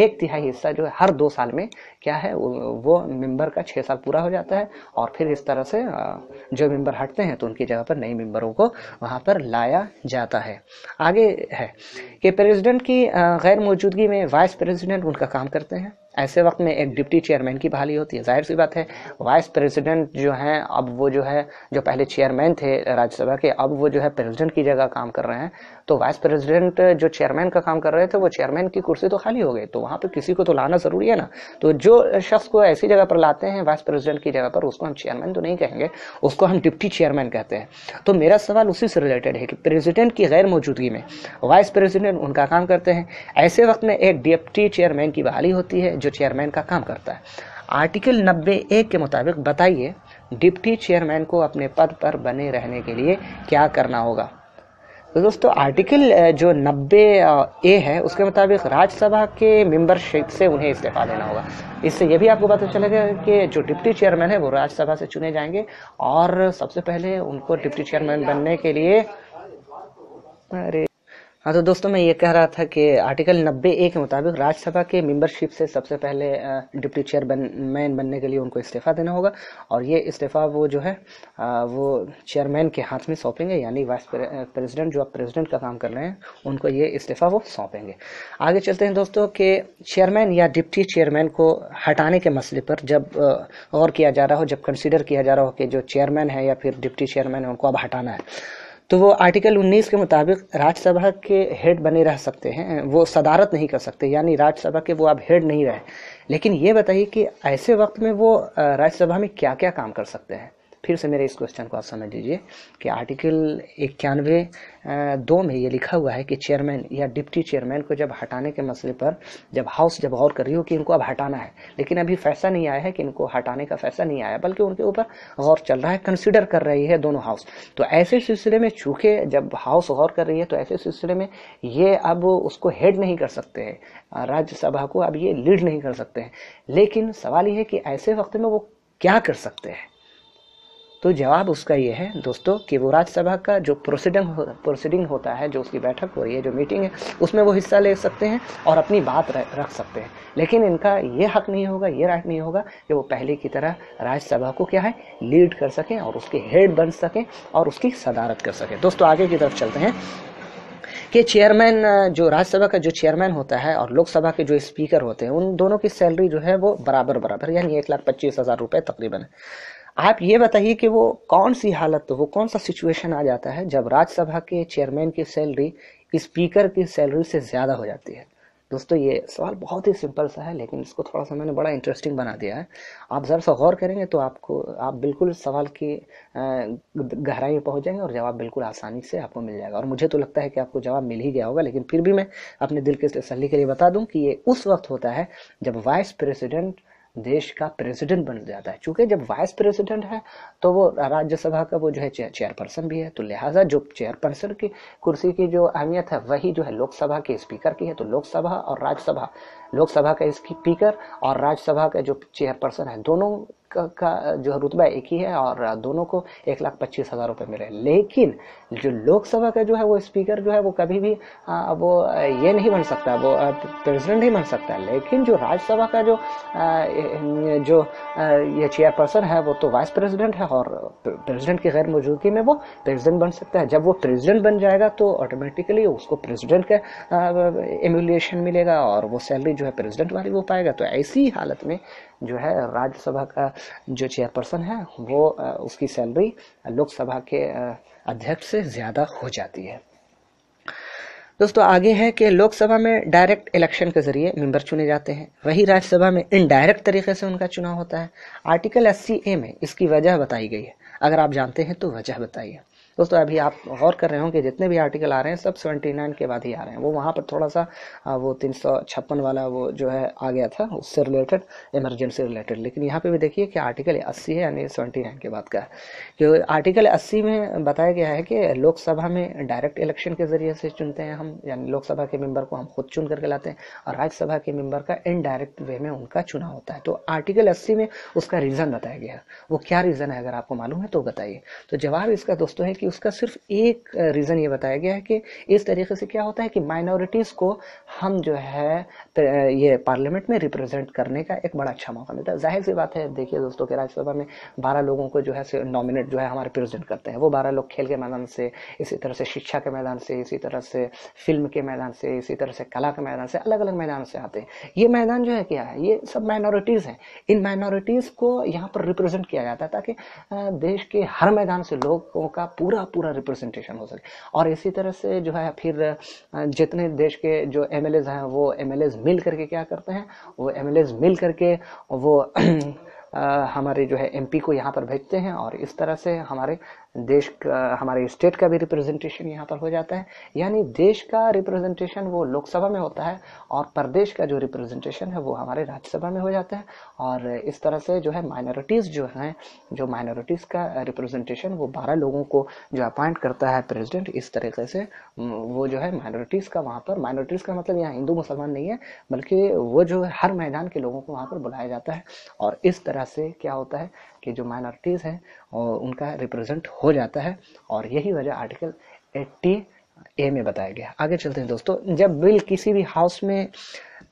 एक तिहाई हिस्सा जो है हर दो साल में क्या है वो मेंबर का छः साल पूरा हो जाता है और फिर इस तरह से जो मेंबर हटते हैं तो उनकी जगह पर नए मेंबरों को वहाँ पर लाया जाता है आगे है कि प्रेसिडेंट की गैर मौजूदगी में वाइस प्रेसिडेंट उनका काम करते हैं ऐसे वक्त में एक डिप्टी चेयरमैन की बहाली होती है जाहिर सी बात है वाइस प्रेसिडेंट जो हैं अब वो जो है जो पहले चेयरमैन थे राज्यसभा के अब वो जो है प्रेसिडेंट की जगह काम कर रहे हैं तो वाइस प्रेसिडेंट जो चेयरमैन का काम कर रहे थे वो चेयरमैन की कुर्सी तो खाली हो गई तो वहाँ पर किसी को तो लाना ज़रूरी है ना तो जो शख्स को ऐसी जगह पर लाते हैं वाइस प्रेसिडेंट की जगह पर उसको हम चेयरमैन तो नहीं कहेंगे उसको हम डिप्टी चेयरमैन कहते हैं तो मेरा सवाल उसी से रिलेटेड है कि प्रेसिडेंट की गैर मौजूदगी में वाइस प्रेसिडेंट उनका काम करते हैं ऐसे वक्त में एक डिप्टी चेयरमैन की बहाली होती है जो चेयरमैन का काम करता है आर्टिकल नब्बे ए के मुताबिक बताइए डिप्टी चेयरमैन को अपने पद पर बने रहने के लिए क्या करना होगा तो दोस्तों आर्टिकल जो नब्बे ए है उसके मुताबिक राज्यसभा के मेंबरशिप से उन्हें इस्तीफा देना होगा इससे यह भी आपको पता चलेगा कि जो डिप्टी चेयरमैन है वो राज्यसभा से चुने जाएंगे और सबसे पहले उनको डिप्टी चेयरमैन बनने के लिए अरे हाँ तो दोस्तों मैं ये कह रहा था कि आर्टिकल नब्बे ए के मुताबिक राज्यसभा के मेंबरशिप से सबसे पहले डिप्टी चेयर बन मैन बनने के लिए उनको इस्तीफ़ा देना होगा और ये इस्तीफ़ा वो जो है वो चेयरमैन के हाथ में सौंपेंगे यानी वाइस प्रेसिडेंट जो आप प्रेसिडेंट का काम कर रहे हैं उनको ये इस्तीफ़ा वो सौंपेंगे आगे चलते हैं दोस्तों के चेयरमैन या डिप्टी चेयरमैन को हटाने के मसले पर जब गौर किया जा रहा हो जब कंसिडर किया जा रहा हो कि जो चेयरमैन है या फिर डिप्टी चेयरमैन है उनको अब हटाना है तो वो आर्टिकल 19 के मुताबिक राज्यसभा के हेड बने रह सकते हैं वो सदारत नहीं कर सकते यानी राज्यसभा के वो अब हेड नहीं रहे लेकिन ये बताइए कि ऐसे वक्त में वो राज्यसभा में क्या क्या काम कर सकते हैं फिर से मेरे इस क्वेश्चन को आप समझ लीजिए कि आर्टिकल इक्यानवे दो में ये लिखा हुआ है कि चेयरमैन या डिप्टी चेयरमैन को जब हटाने के मसले पर जब हाउस जब गौर कर रही हो कि इनको अब हटाना है लेकिन अभी फैसला नहीं आया है कि इनको हटाने का फैसला नहीं आया बल्कि उनके ऊपर गौर चल रहा है कंसिडर कर रही है दोनों हाउस तो ऐसे सिलसिले में चूँकि जब हाउस गौर कर रही है तो ऐसे सिलसिले में ये अब उसको हेड नहीं कर सकते हैं राज्यसभा को अब ये लीड नहीं कर सकते हैं लेकिन सवाल ये है कि ऐसे वक्त में वो क्या कर सकते हैं तो जवाब उसका ये है दोस्तों कि वो राज्यसभा का जो प्रोसीडिंग प्रोसीडिंग होता है जो उसकी बैठक हो रही है जो मीटिंग है उसमें वो हिस्सा ले सकते हैं और अपनी बात रख सकते हैं लेकिन इनका ये हक नहीं होगा ये राइट नहीं होगा कि वो पहले की तरह राज्यसभा को क्या है लीड कर सकें और उसके हेड बन सकें और उसकी सदारत कर सकें दोस्तों आगे की तरफ चलते हैं कि चेयरमैन जो राज्यसभा का जो चेयरमैन होता है और लोकसभा के जो स्पीकर होते हैं उन दोनों की सैलरी जो है वो बराबर बराबर यानी एक लाख पच्चीस हज़ार रुपये तकरीबन है आप ये बताइए कि वो कौन सी हालत वो कौन सा सिचुएशन आ जाता है जब राज्यसभा के चेयरमैन की सैलरी स्पीकर की सैलरी से ज़्यादा हो जाती है दोस्तों ये सवाल बहुत ही सिंपल सा है लेकिन इसको थोड़ा सा मैंने बड़ा इंटरेस्टिंग बना दिया है आप ज़रा सा गौर करेंगे तो आपको आप बिल्कुल सवाल की गहराई में पहुँच जाएंगे और जवाब बिल्कुल आसानी से आपको मिल जाएगा और मुझे तो लगता है कि आपको जवाब मिल ही गया होगा लेकिन फिर भी मैं अपने दिल की तसली के लिए बता दूँ कि ये उस वक्त होता है जब वाइस प्रेसिडेंट देश का प्रेसिडेंट बन जाता है चूंकि जब वाइस प्रेसिडेंट है तो वो राज्यसभा का वो जो है चेयरपर्सन भी है तो लिहाजा जो चेयरपर्सन की कुर्सी की जो अहमियत है वही जो है लोकसभा के स्पीकर की है तो लोकसभा और राज्यसभा लोकसभा का स्पीकर और राज्यसभा का जो चेयरपर्सन है दोनों का जो रुतबा एक ही है और दोनों को एक लाख पच्चीस हज़ार रुपये मिले लेकिन जो लोकसभा का जो है वो स्पीकर जो है वो कभी भी आ, वो ये नहीं बन सकता वो प्रेसिडेंट नहीं बन सकता है लेकिन जो राज्यसभा का जो आ, जो आ, ये चेयरपर्सन है वो तो वाइस प्रेसिडेंट है और प्रेसिडेंट की गैर मौजूदगी में वो प्रेसिडेंट बन सकता है जब वो प्रेसिडेंट बन जाएगा तो ऑटोमेटिकली उसको प्रेसिडेंट का एमुलेशन मिलेगा और वो सैलरी जो है प्रेसिडेंट वाली वो पाएगा तो ऐसी हालत में जो है राज्यसभा का जो चेयरपर्सन है वो उसकी सैलरी लोकसभा के अध्यक्ष से ज़्यादा हो जाती है दोस्तों आगे है कि लोकसभा में डायरेक्ट इलेक्शन के जरिए मेंबर चुने जाते हैं वही राज्यसभा में इनडायरेक्ट तरीके से उनका चुनाव होता है आर्टिकल अस्सी ए में इसकी वजह बताई गई है अगर आप जानते हैं तो वजह बताइए दोस्तों अभी आप गौर कर रहे होंगे जितने भी आर्टिकल आ रहे हैं सब सेवेंटी नाइन के बाद ही आ रहे हैं वो वहाँ पर थोड़ा सा वो तीन सौ छप्पन वाला वो जो है आ गया था उससे रिलेटेड इमरजेंसी रिलेटेड लेकिन यहाँ पे भी देखिए कि आर्टिकल अस्सी है यानी सेवेंटी नाइन के बाद का जो आर्टिकल अस्सी में बताया गया है कि लोकसभा में डायरेक्ट इलेक्शन के जरिए से चुनते हैं हम यानी लोकसभा के मेंबर को हम खुद चुन करके लाते हैं और राज्यसभा के मेंबर का इनडायरेक्ट वे में उनका चुनाव होता है तो आर्टिकल अस्सी में उसका रीज़न बताया गया वो क्या रीज़न है अगर आपको मालूम है तो बताइए तो जवाब इसका दोस्तों है कि उसका सिर्फ एक रीज़न ये बताया गया है कि इस तरीके से क्या होता है कि माइनॉरिटीज़ को हम जो है ये पार्लियामेंट में रिप्रेजेंट करने का एक बड़ा अच्छा मौका मिलता है जाहिर सी बात है देखिए दोस्तों के राज्यसभा में बारह लोगों को जो है नॉमिनेट जो है हमारे प्रेजेंट करते हैं वो बारह लोग खेल के मैदान से इसी तरह से शिक्षा के मैदान से इसी तरह से फिल्म के मैदान से इसी तरह से कला के मैदान से अलग अलग मैदान से आते हैं ये मैदान जो है क्या है ये सब माइनॉरिटीज़ हैं इन माइनॉरिटीज़ को यहाँ पर रिप्रेजेंट किया जाता है ताकि देश के हर मैदान से लोगों का पूरा पूरा रिप्रेजेंटेशन हो सके और इसी तरह से जो है फिर जितने देश के जो एम हैं वो एम एल मिल करके क्या करते हैं वो एम मिल करके वो <clears throat> आ, हमारे जो है एमपी को यहाँ पर भेजते हैं और इस तरह से हमारे देश का हमारे स्टेट का भी रिप्रेजेंटेशन यहाँ पर हो जाता है यानी देश का रिप्रेजेंटेशन वो लोकसभा में होता है और प्रदेश का जो रिप्रेजेंटेशन है वो हमारे राज्यसभा में हो जाता है और इस तरह से जो है माइनॉरिटीज़ जो हैं जो माइनॉरिटीज़ का रिप्रेजेंटेशन वो बारह लोगों को जो अपॉइंट करता है प्रेजिडेंट इस तरीके से वो जो है माइनॉरिटीज़ का वहाँ पर माइनॉरिटीज़ का मतलब यहाँ हिंदू मुसलमान नहीं है बल्कि वो जो है हर मैदान के लोगों को वहाँ पर बुलाया जाता है और इस तरह से क्या होता है कि जो माइनॉरिटीज़ हैं उनका रिप्रेजेंट हो जाता है और यही वजह आर्टिकल एट्टी ए में बताया गया आगे चलते हैं दोस्तों जब बिल किसी भी हाउस में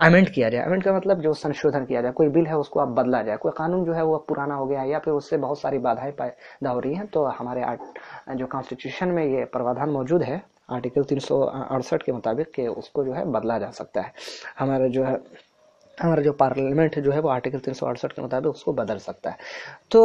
अमेंड किया जाए अमेंड का मतलब जो संशोधन किया जाए कोई बिल है उसको आप बदला जाए कोई कानून जो है वो पुराना हो गया है या फिर उससे बहुत सारी बाधाएं पैदा हो रही हैं तो हमारे आर्ट जो कॉन्स्टिट्यूशन में ये प्रावधान मौजूद है आर्टिकल तीन के मुताबिक कि उसको जो है बदला जा सकता है हमारा जो है हमारा जो पार्लियामेंट जो है वो आर्टिकल तीन के मुताबिक उसको बदल सकता है तो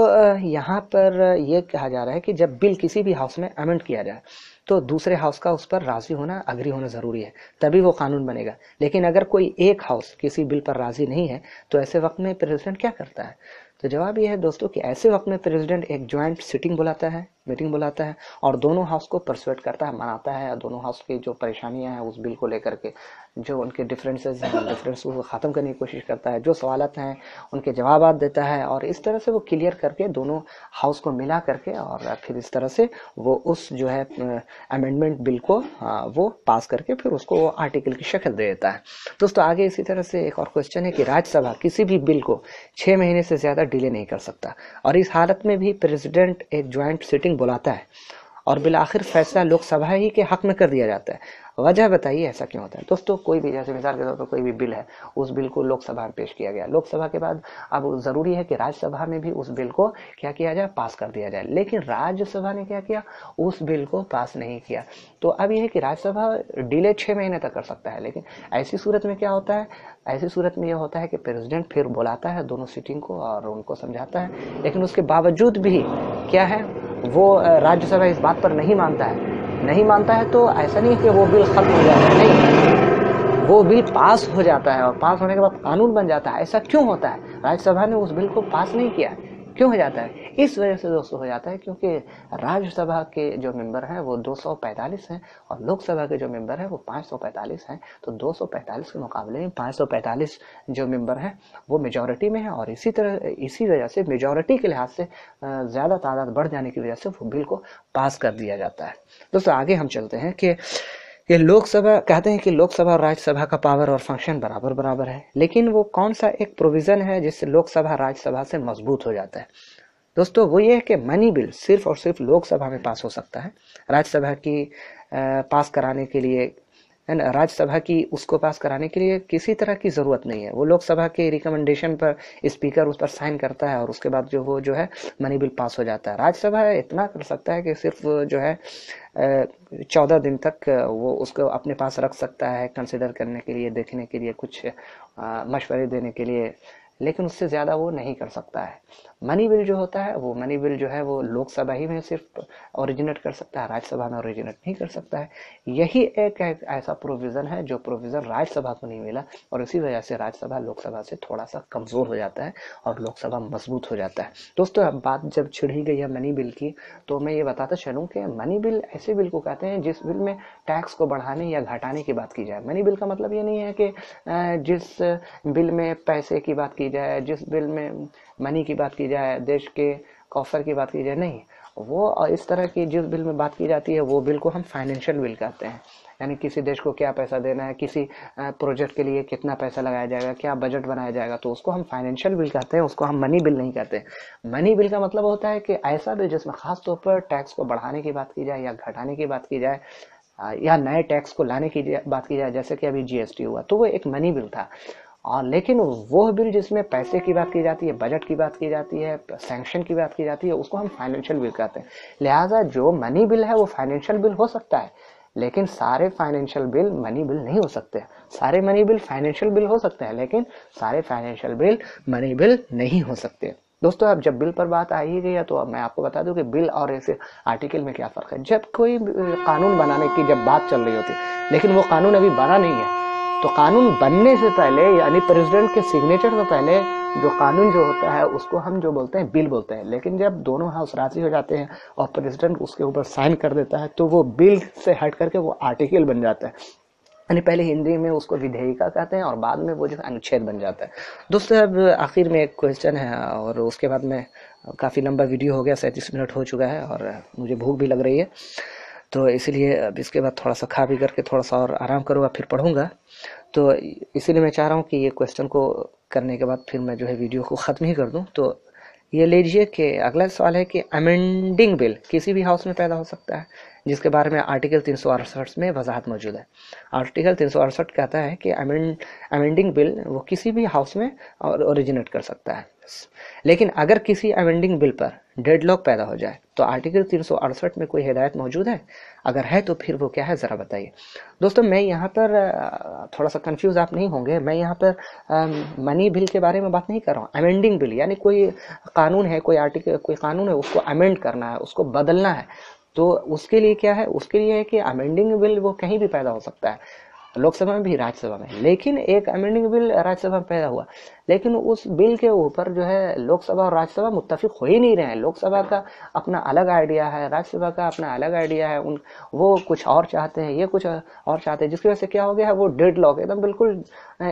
यहाँ पर यह कहा जा रहा है कि जब बिल किसी भी हाउस में अमेंड किया जाए तो दूसरे हाउस का उस पर राज़ी होना अग्री होना ज़रूरी है तभी वो कानून बनेगा लेकिन अगर कोई एक हाउस किसी बिल पर राज़ी नहीं है तो ऐसे वक्त में प्रेसिडेंट क्या करता है तो जवाब यह है दोस्तों कि ऐसे वक्त में प्रेसिडेंट एक ज्वाइंट सिटिंग बुलाता है मीटिंग बुलाता है और दोनों हाउस को परसुएट करता है मनाता है दोनों हाउस की जो परेशानियां हैं उस बिल को लेकर के जो उनके डिफरेंसेस हैं डिफरेंस को ख़त्म करने की कोशिश करता है जो सवाल हैं उनके जवाब देता है और इस तरह से वो क्लियर करके दोनों हाउस को मिला करके और फिर इस तरह से वो उस जो है अमेंडमेंट बिल को वो पास करके फिर उसको आर्टिकल की शक्ल दे देता है दोस्तों आगे इसी तरह से एक और क्वेश्चन है कि राज्यसभा किसी भी बिल को छः महीने से ज़्यादा डिले नहीं कर सकता और इस हालत में भी प्रेसिडेंट एक ज्वाइंट सिटिंग बुलाता है और बिल आखिर फैसला लोकसभा ही के हक में कर दिया जाता है वजह बताइए ऐसा क्यों होता है दोस्तों कोई भी जैसे मिसाल के तौर पर कोई भी बिल है उस बिल को लोकसभा में पेश किया गया लोकसभा के बाद अब ज़रूरी है कि राज्यसभा में भी उस बिल को क्या किया जाए पास कर दिया जाए लेकिन राज्यसभा ने क्या किया उस बिल को पास नहीं किया तो अब यह है कि राज्यसभा डिले छः महीने तक कर सकता है लेकिन ऐसी सूरत में क्या होता है ऐसी सूरत में यह होता है कि प्रेसिडेंट फिर बुलाता है दोनों सीटिंग को और उनको समझाता है लेकिन उसके बावजूद भी क्या है वो राज्यसभा इस बात पर नहीं मानता है नहीं मानता है तो ऐसा नहीं है कि वो बिल खत्म हो जाता है नहीं वो बिल पास हो जाता है और पास होने के बाद कानून बन जाता है ऐसा क्यों होता है राज्यसभा ने उस बिल को पास नहीं किया क्यों हो जाता है इस वजह से दोस्तों हो जाता है क्योंकि राज्यसभा के जो मेंबर हैं वो 245 हैं और लोकसभा के जो मेंबर हैं वो 545 हैं तो 245 के मुकाबले में 545 जो मेंबर हैं वो मेजॉरिटी में हैं और इसी तरह इसी वजह से मेजॉरिटी के लिहाज से ज़्यादा तादाद बढ़ जाने की वजह से वो बिल को पास कर दिया जाता है दोस्तों आगे हम चलते हैं कि ये लोकसभा कहते हैं कि लोकसभा और राज्यसभा का पावर और फंक्शन बराबर बराबर है लेकिन वो कौन सा एक प्रोविज़न है जिससे लोकसभा राज्यसभा से मजबूत हो जाता है दोस्तों वो ये है कि मनी बिल सिर्फ और सिर्फ लोकसभा में पास हो सकता है राज्यसभा की पास कराने के लिए है ना राज्यसभा की उसको पास कराने के लिए किसी तरह की ज़रूरत नहीं है वो लोकसभा के रिकमेंडेशन पर स्पीकर उस पर साइन करता है और उसके बाद जो वो जो है मनी बिल पास हो जाता है राज्यसभा इतना कर सकता है कि सिर्फ जो है चौदह दिन तक वो उसको अपने पास रख सकता है कंसिडर करने के लिए देखने के लिए कुछ मशवरे देने के लिए लेकिन उससे ज़्यादा वो नहीं कर सकता है मनी बिल जो होता है वो मनी बिल जो है वो लोकसभा ही में सिर्फ ओरिजिनेट कर सकता है राज्यसभा में ओरिजिनेट नहीं कर सकता है यही एक ऐसा प्रोविज़न है जो प्रोविज़न राज्यसभा को नहीं मिला और इसी वजह से राज्यसभा लोकसभा से थोड़ा सा कमज़ोर हो जाता है और लोकसभा मजबूत हो जाता है दोस्तों अब बात जब छिड़ी गई है मनी बिल की तो मैं ये बताता चलूँ कि मनी बिल ऐसे बिल को कहते हैं जिस बिल में टैक्स को बढ़ाने या घटाने की बात की जाए मनी बिल का मतलब ये नहीं है कि जिस बिल में पैसे की बात की जाए जिस बिल में मनी की बात की जाए देश के कौफर की बात की जाए नहीं वो इस तरह की जिस बिल में बात की जाती है वो बिल को हम फाइनेंशियल बिल कहते हैं यानी किसी देश को क्या पैसा देना है किसी प्रोजेक्ट के लिए कितना पैसा लगाया जाएगा क्या बजट बनाया जाएगा तो उसको हम फाइनेंशियल बिल कहते हैं उसको हम मनी बिल नहीं कहते मनी बिल का मतलब होता है कि ऐसा बिल जिसमें खास तौर पर टैक्स को बढ़ाने की बात की जाए या घटाने की बात की जाए या नए टैक्स को लाने की बात की जाए जैसे कि अभी जीएसटी हुआ तो वो एक मनी बिल था और हाँ, लेकिन वो बिल जिसमें पैसे की बात की जाती है बजट की बात की जाती है सैंक्शन की बात की जाती है उसको हम फाइनेंशियल बिल कहते हैं लिहाजा जो मनी बिल है वो फाइनेंशियल बिल हो सकता है लेकिन सारे फाइनेंशियल बिल मनी बिल नहीं हो सकते सारे मनी बिल फाइनेंशियल बिल हो सकते हैं लेकिन सारे फाइनेंशियल बिल मनी बिल नहीं हो सकते दोस्तों अब जब बिल पर बात आई ही गई है तो अब मैं आपको बता दूं कि बिल और ऐसे आर्टिकल में क्या फ़र्क है जब कोई कानून बनाने की जब बात चल रही होती है लेकिन वो कानून अभी बना नहीं है तो कानून बनने से पहले यानी प्रेसिडेंट के सिग्नेचर से पहले जो कानून जो होता है उसको हम जो बोलते हैं बिल बोलते हैं लेकिन जब दोनों हाउस राजी हो जाते हैं और प्रेसिडेंट उसके ऊपर साइन कर देता है तो वो बिल से हट करके वो आर्टिकल बन जाता है यानी पहले हिंदी में उसको विधेयिका कहते हैं और बाद में वो जो अनुच्छेद बन जाता है दोस्तों अब आखिर में एक क्वेश्चन है और उसके बाद में काफ़ी लंबा वीडियो हो गया सैंतीस मिनट हो चुका है और मुझे भूख भी लग रही है तो इसीलिए अब इसके बाद थोड़ा सा खा भी करके थोड़ा सा और आराम करूँगा फिर पढ़ूँगा तो इसीलिए मैं चाह रहा हूँ कि ये क्वेश्चन को करने के बाद फिर मैं जो है वीडियो को ख़त्म ही कर दूँ तो ये ले लीजिए कि अगला सवाल है कि अमेंडिंग बिल किसी भी हाउस में पैदा हो सकता है जिसके बारे में आर्टिकल तीन में वजाहत मौजूद है आर्टिकल तीन कहता है कि अमेंडिंग बिल वो किसी भी हाउस में औरिजिनेट ओरिजिनेट कर सकता है लेकिन अगर किसी अमेंडिंग बिल पर डेडलॉक पैदा हो जाए तो आर्टिकल तीन में कोई हिदायत मौजूद है अगर है तो फिर वो क्या है ज़रा बताइए दोस्तों मैं यहाँ पर थोड़ा सा कंफ्यूज आप नहीं होंगे मैं यहाँ पर मनी बिल के बारे में बात नहीं कर रहा हूँ अमेंडिंग बिल यानी कोई कानून है कोई आर्टिकल कोई कानून है उसको अमेंड करना है उसको बदलना है तो उसके लिए क्या है उसके लिए है कि अमेंडिंग बिल वो कहीं भी पैदा हो सकता है लोकसभा में भी राज्यसभा में लेकिन एक अमेंडिंग बिल राज्यसभा में पैदा हुआ लेकिन उस बिल के ऊपर जो है लोकसभा और राज्यसभा मुतफिक हो ही नहीं रहे हैं लोकसभा का अपना अलग आइडिया है राज्यसभा का अपना अलग आइडिया है उन वो कुछ और चाहते हैं ये कुछ और चाहते हैं जिसकी वजह से क्या हो गया है वो डेड लॉक एकदम बिल्कुल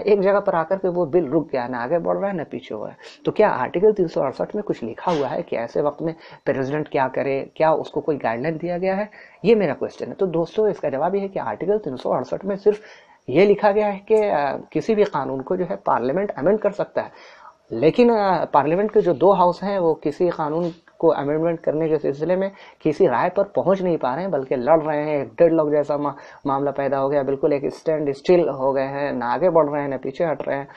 एक जगह पर आकर के वो बिल रुक गया ना आगे बढ़ रहा है ना पीछे हुआ है तो क्या आर्टिकल तीन में कुछ लिखा हुआ है कि ऐसे वक्त में प्रेजिडेंट क्या करे क्या उसको कोई गाइडलाइन दिया गया है ये मेरा क्वेश्चन है तो दोस्तों इसका जवाब यह है कि आर्टिकल तीन में सिर्फ ये लिखा गया है कि किसी भी कानून को जो है पार्लियामेंट अमेंड कर सकता है लेकिन पार्लियामेंट के जो दो हाउस हैं वो किसी कानून को अमेंडमेंट करने के सिलसिले में किसी राय पर पहुंच नहीं पा रहे हैं बल्कि लड़ रहे हैं एक डेढ़ लोग जैसा मा, मामला पैदा हो गया बिल्कुल एक स्टैंड स्टिल हो गए हैं ना आगे बढ़ रहे हैं ना पीछे हट रहे हैं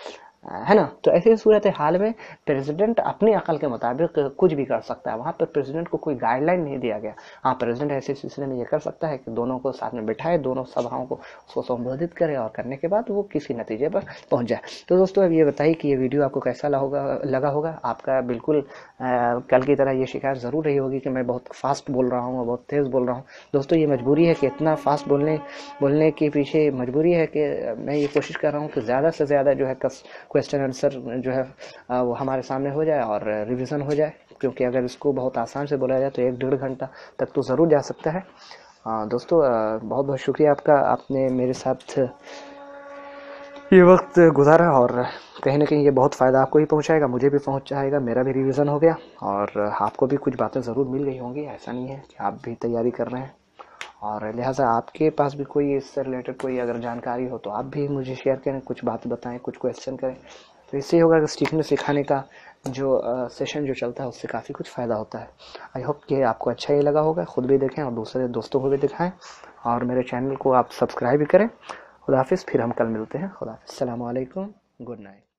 है ना तो ऐसी सूरत हाल में प्रेसिडेंट अपनी अकल के मुताबिक कुछ भी कर सकता है वहाँ पर प्रेसिडेंट को कोई गाइडलाइन नहीं दिया गया हाँ प्रेसिडेंट ऐसे सिलसिले में ये कर सकता है कि दोनों को साथ में बिठाए दोनों सभाओं को उसको संबोधित करे और करने के बाद वो किसी नतीजे पर पहुँच जाए तो दोस्तों अब ये बताइए कि ये वीडियो आपको कैसा होगा लगा होगा आपका बिल्कुल आ, कल की तरह ये शिकायत ज़रूर रही होगी कि मैं बहुत फास्ट बोल रहा हूँ और बहुत तेज़ बोल रहा हूँ दोस्तों ये मजबूरी है कि इतना फास्ट बोलने बोलने के पीछे मजबूरी है कि मैं ये कोशिश कर रहा हूँ कि ज़्यादा से ज़्यादा जो है क्वेश्चन आंसर जो है वो हमारे सामने हो जाए और रिविज़न हो जाए क्योंकि अगर इसको बहुत आसान से बोला जाए तो एक डेढ़ घंटा तक तो ज़रूर जा सकता है आ, दोस्तों बहुत बहुत शुक्रिया आपका आपने मेरे साथ ये वक्त गुजारा और कहीं ना कहीं ये बहुत फ़ायदा आपको ही पहुंचाएगा मुझे भी पहुंचाएगा मेरा भी रिवीजन हो गया और आपको भी कुछ बातें ज़रूर मिल गई होंगी ऐसा नहीं है कि आप भी तैयारी कर रहे हैं और लिहाजा आपके पास भी कोई इससे रिलेटेड कोई अगर जानकारी हो तो आप भी मुझे शेयर करें कुछ बात बताएं कुछ क्वेश्चन करें तो इससे होगा कि सीखने सिखाने का जो सेशन जो चलता है उससे काफ़ी कुछ फ़ायदा होता है आई होप कि आपको अच्छा ही लगा होगा ख़ुद भी देखें और दूसरे दोस्तों को भी दिखाएं और मेरे चैनल को आप सब्सक्राइब भी करें खुदाफिज़ फिर हम कल मिलते हैं खुदाफ़ अलैक् गुड नाइट